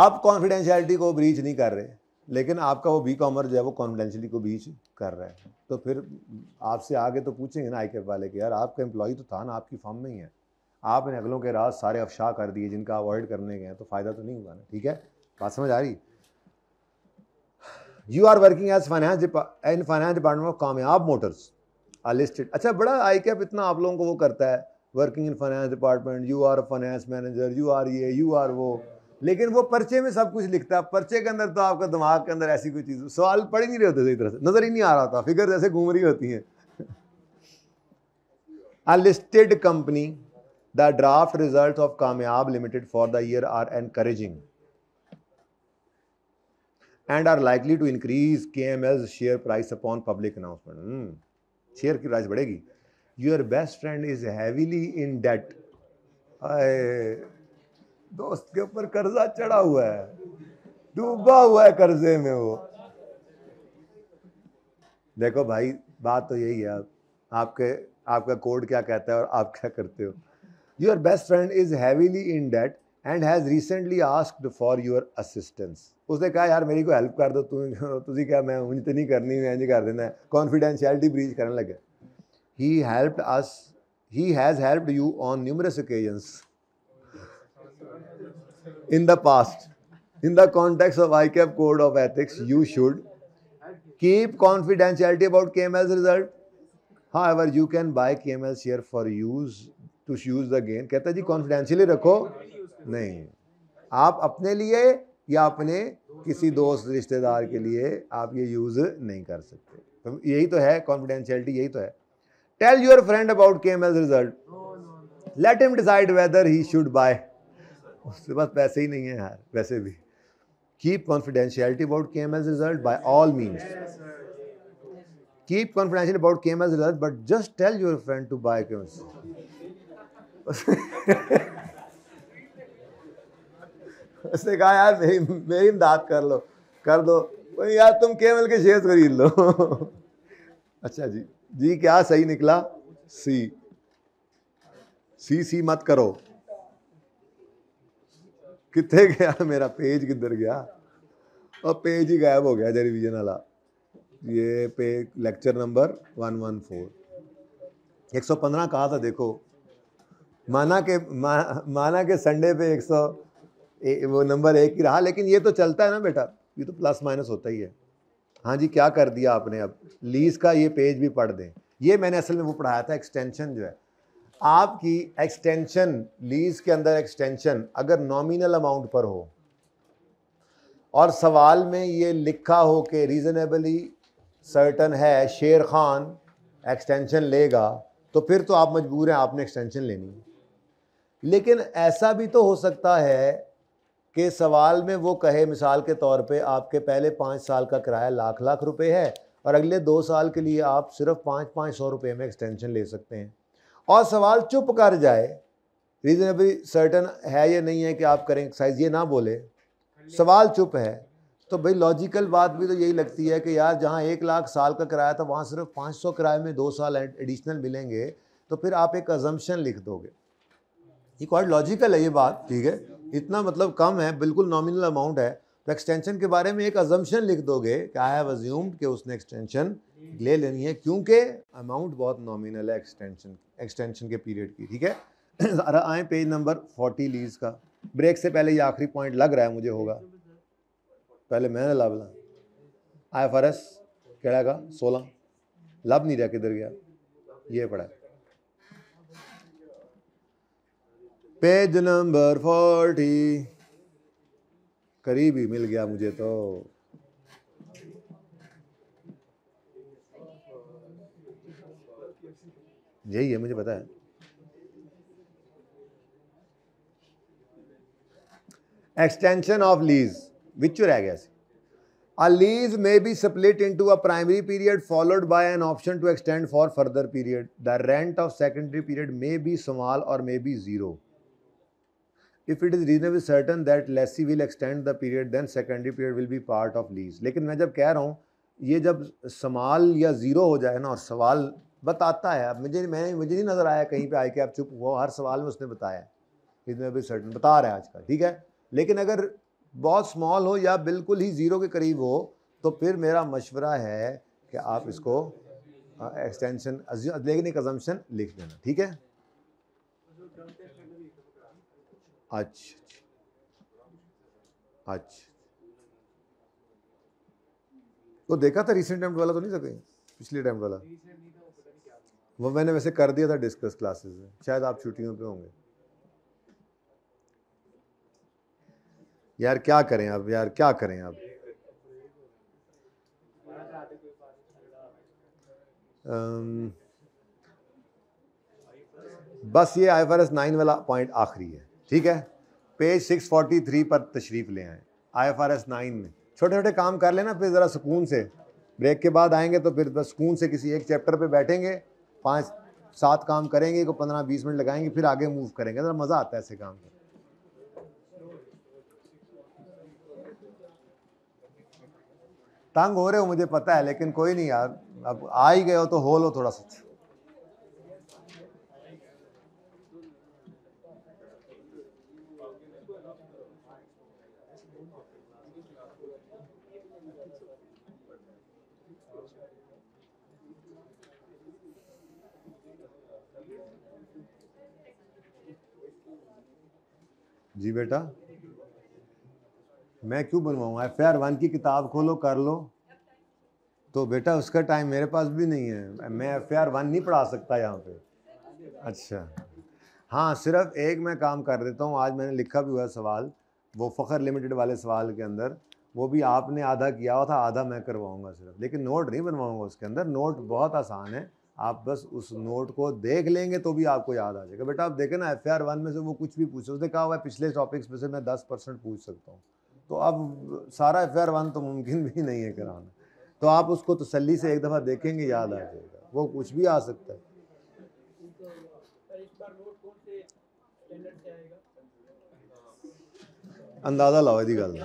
आप कॉन्फिडेंशियलिटी को ब्रीच नहीं कर रहे लेकिन आपका वो बी कॉमर जो है वो कॉन्फिडेंशियली को ब्रीच कर रहा है तो फिर आपसे आगे तो पूछेंगे ना आई वाले के यार आपका एम्प्लॉई तो था ना आपकी फॉर्म में ही है आपने अगलों के राज सारे अफशा कर दिए जिनका अवॉइड करने गए तो फ़ायदा तो नहीं हुआ ना ठीक है बात समझ आ रही you are working as finance in finance department of Kamyab motors are listed अच्छा बड़ा आई कैप इतना आप लोगों को वो करता है working in finance department you are finance manager you are ये यू आर वो लेकिन वो पर्चे में सब कुछ लिखता है पर्चे के अंदर तो आपका दिमाग के अंदर ऐसी कोई चीज़ सवाल पढ़ ही नहीं रहे होते सही तरह से नज़र ही नहीं आ रहा था फिगर जैसे घूम रही होती हैं unlisted company the draft result of Kamyab limited for the year are encouraging and are likely to increase K M L share price upon public announcement share की प्राइस बढ़ेगी your best friend is heavily in debt दोस्त के ऊपर कर्जा चढ़ा हुआ है डूबा हुआ है कर्जे में वो देखो भाई बात तो यही है आपके आपका कोड क्या कहता है और आप क्या करते हो Your best friend is heavily in debt and has recently asked for your assistance. उसने कहा यार मेरी को हेल्प कर दो तुझे क्या मैं मुझे तो नहीं करनी मैं कर देना है कॉन्फिडेंशियलिटी ब्रीच करने लगे ही helped us he has helped you on numerous occasions in the past. In the context of ICAP code of ethics, you should keep confidentiality about KMS result. However, you can buy KMS share for use to choose the gain कहता जी कॉन्फिडेंशियली रखो नहीं आप अपने लिए या अपने किसी दोस्त रिश्तेदार के लिए आप ये यूज़ नहीं कर सकते तो यही तो है कॉन्फिडेंशियलिटी यही तो है tell your friend about K M L result let him decide whether he should buy उसके पास पैसे ही नहीं है यार वैसे भी keep confidentiality about K M L result by all means keep confidential about K M L result but just tell your friend to buy के उसने कहा यार मेरी मेरी इमदाद कर लो कर दो यार तुम केवल के शेयर खरीद लो अच्छा जी जी क्या सही निकला सी सी सी मत करो कितने गया मेरा पेज किधर गया और पेज ही गायब हो गया जो रिविजन वाला ये पे lecture number one one four एक सौ पंद्रह कहा था देखो माना के मा, माना के संडे पे 100 वो नंबर एक ही रहा लेकिन ये तो चलता है ना बेटा ये तो प्लस माइनस होता ही है हाँ जी क्या कर दिया आपने अब लीज का ये पेज भी पढ़ दें ये मैंने असल में वो पढ़ाया था एक्सटेंशन जो है आपकी एक्सटेंशन लीज के अंदर एक्सटेंशन अगर नॉमिनल अमाउंट पर हो और सवाल में ये लिखा हो कि रीज़नेबली सर्टन है शेर खान एक्सटेंशन लेगा तो फिर तो आप मजबूर हैं आपने एक्सटेंशन लेनी है लेकिन ऐसा भी तो हो सकता है कि सवाल में वो कहे मिसाल के तौर पे आपके पहले पाँच साल का किराया लाख लाख रुपए है और अगले दो साल के लिए आप सिर्फ पाँच पाँच सौ रुपये में एक्सटेंशन ले सकते हैं और सवाल चुप कर जाए रीज़नेबली सर्टन है या नहीं है कि आप करें एक्सरसाइज ये ना बोले सवाल चुप है तो भाई लॉजिकल बात भी तो यही लगती है कि यार जहाँ एक लाख साल का किराया था वहाँ सिर्फ पाँच सौ किराए में दो साल एडिशनल मिलेंगे तो फिर आप एक अजम्पन लिख दोगे ये क्वाइट लॉजिकल है ये बात ठीक है इतना मतलब कम है बिल्कुल नॉमिनल अमाउंट है तो एक्सटेंशन के बारे में एक अजम्पन लिख दोगे कि आई हैव अज्यूम्ड कि उसने एक्सटेंशन ले लेनी है क्योंकि अमाउंट बहुत नॉमिनल है एक्सटेंशन एक्सटेंशन के पीरियड की ठीक है आए पेज नंबर फोर्टी लीज का ब्रेक से पहले ये आखिरी पॉइंट लग रहा है मुझे होगा पहले मैंने लाभ ला आई एफ आर एस सोलह लाभ नहीं रहा किधर गया ये पढ़ा पेज नंबर फोर्टी करीबी मिल गया मुझे तो यही है मुझे पता है एक्सटेंशन ऑफ लीज विचू रह गया a lease may be split into a primary period followed by an option to extend for further period the rent of secondary period may be small और may be zero if it is reasonable certain that lessee will extend the period then secondary period will be part of lease लेकिन मैं जब कह रहा हूँ ये जब समाल या ज़ीरो हो जाए ना और सवाल बताता है अब मुझे मैं मुझे नहीं नज़र आया कहीं पे आए कि आप चुप हुआ हर सवाल में उसने बताया रीजनेबल सर्टन बता रहा है आज का ठीक है लेकिन अगर बहुत स्मॉल हो या बिल्कुल ही ज़ीरो के करीब हो तो फिर मेरा मशवरा है कि आप इसको एक्सटेंशन लेकिन एक अजम्पन लिख देना ठीक है अच्छा अच्छा अच्छा वो देखा था रिसेंट अटैम्प्ट वाला तो नहीं था कहीं पिछले अटैम्प्ट वाला वो मैंने वैसे कर दिया था डिस्कस क्लासेस में शायद आप छुट्टियों पे होंगे यार क्या करें अब यार क्या करें अब बस ये आई फर एस नाइन वाला पॉइंट आखिरी है ठीक है पेज 643 पर तशरीफ़ ले आएँ I F R S nine में छोटे छोटे काम कर लेना फिर ज़रा सुकून से ब्रेक के बाद आएंगे तो फिर बस सुकून से किसी एक चैप्टर पे बैठेंगे पाँच सात काम करेंगे को पंद्रह बीस मिनट लगाएंगे फिर आगे मूव करेंगे ज़रा मज़ा आता है ऐसे काम का तंग हो रहे हो मुझे पता है लेकिन कोई नहीं यार अब आ ही गए हो तो होल हो थोड़ा सा जी बेटा मैं क्यों बनवाऊँ एफ आर वन की किताब खोलो कर लो तो बेटा उसका टाइम मेरे पास भी नहीं है मैं एफ आर वन नहीं पढ़ा सकता यहाँ पे अच्छा हाँ सिर्फ एक मैं काम कर देता हूँ आज मैंने लिखा भी हुआ सवाल वो फ़खर लिमिटेड वाले सवाल के अंदर वो भी आपने आधा किया हुआ था आधा मैं करवाऊँगा सिर्फ लेकिन नोट नहीं बनवाऊँगा उसके अंदर नोट बहुत आसान है आप बस उस नोट को देख लेंगे तो भी आपको याद आ जाएगा बेटा आप देखें ना एफ आर वन में से वो कुछ भी पूछे उसने कहा हुआ है पिछले टॉपिक्स में से मैं दस परसेंट पूछ सकता हूँ तो अब सारा एफ आर वन तो मुमकिन भी नहीं है कराना तो आप उसको तसली तो से एक दफ़ा देखेंगे याद आ जाएगा वो कुछ भी आ सकता है अंदाज़ा लाओ यदि गल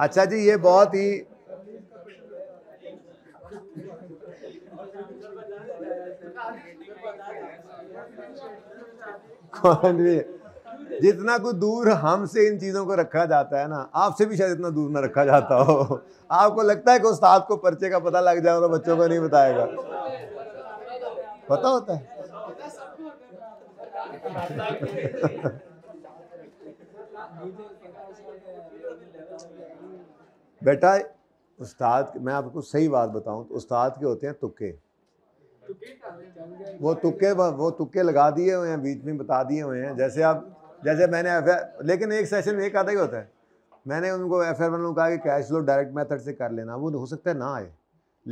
अच्छा जी ये बहुत ही कौन भी जितना कुछ दूर हमसे इन चीज़ों को रखा जाता है ना आपसे भी शायद इतना दूर ना रखा जाता हो आपको लगता है कि उस्ताद को पर्चे का पता लग जाए और बच्चों को नहीं बताएगा पता होता है बेटा उस्ताद मैं आपको सही बात बताऊं तो उस्ताद के होते हैं तुक्के वो तुक्के वो तुक्के लगा दिए हुए हैं बीच में बता दिए हुए हैं जैसे आप जैसे मैंने एफ लेकिन एक सेशन में एक आधा ही होता है मैंने उनको एफ एफ वालों कहा कि कैश लो डायरेक्ट मेथड से कर लेना वो हो सकता है ना आए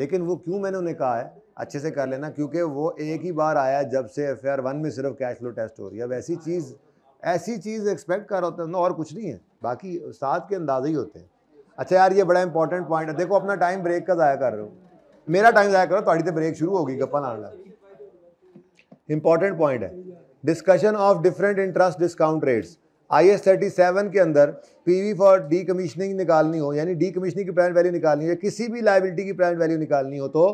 लेकिन वो क्यों मैंने उन्हें कहा है अच्छे से कर लेना क्योंकि वो एक ही बार आया जब से एफ आर वन में सिर्फ कैश फ्लो टेस्ट हो रही है अब ऐसी चीज़ ऐसी चीज़ एक्सपेक्ट कर रहा होता है और कुछ नहीं है बाकी उस्ताद के अंदाजे ही होते हैं अच्छा यार ये बड़ा इंपॉर्टेंट पॉइंट है देखो अपना टाइम ब्रेक का ज़ाया कर रहे हो मेरा टाइम ज़ाया करो थोड़ी तो ब्रेक शुरू होगी गप्पा ना लगा इंपॉर्टेंट पॉइंट है discussion of different interest discount rates I S thirty seven के अंदर P V for decommissioning निकालनी हो यानी डी कमीशनिंग की प्रेजेंट वैल्यू निकालनी हो या किसी भी लाइबिलिटी की प्रेजेंट वैल्यू निकालनी हो तो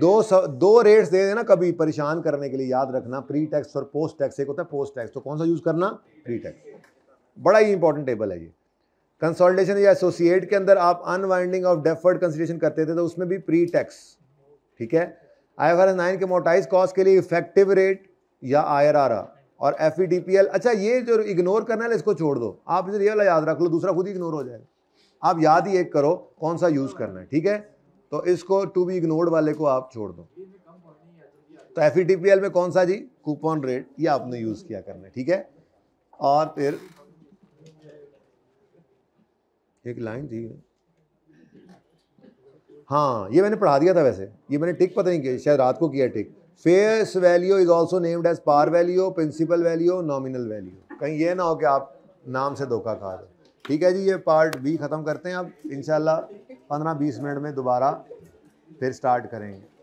दो स, दो रेट्स दे देना कभी परेशान करने के लिए याद रखना प्री टैक्स और पोस्ट टैक्स एक होता है पोस्ट टैक्स तो कौन सा यूज़ करना प्री टैक्स बड़ा ही इंपॉर्टेंट टेबल है ये कंसोल्टेशन या एसोसिएट के अंदर आप अनवाइंडिंग ऑफ डेफर्ड कंसिडेशन करते थे तो उसमें भी प्री टैक्स ठीक है I F R S nine के मोटाइज कॉस्ट के लिए इफेक्टिव रेट या आई आर आर और F E D P L अच्छा ये जो इग्नोर करना है इसको छोड़ दो आप ये वाला याद रख लो दूसरा खुद ही इग्नोर हो जाएगा आप याद ही एक करो कौन सा यूज़ करना है ठीक है तो इसको टू बी इग्नोर्ड वाले को आप छोड़ दो तो एफ e में कौन सा जी कूपन रेट ये आपने यूज़ किया करना है ठीक है और फिर एक लाइन थी हाँ ये मैंने पढ़ा दिया था वैसे ये मैंने टिक पता नहीं किया शायद रात को किया टिक face value is also named as par value principal value nominal value कहीं ये ना हो कि आप नाम से धोखा खा रहे ठीक है जी ये पार्ट बी ख़त्म करते हैं अब इन पंद्रह बीस मिनट में दोबारा फिर स्टार्ट करेंगे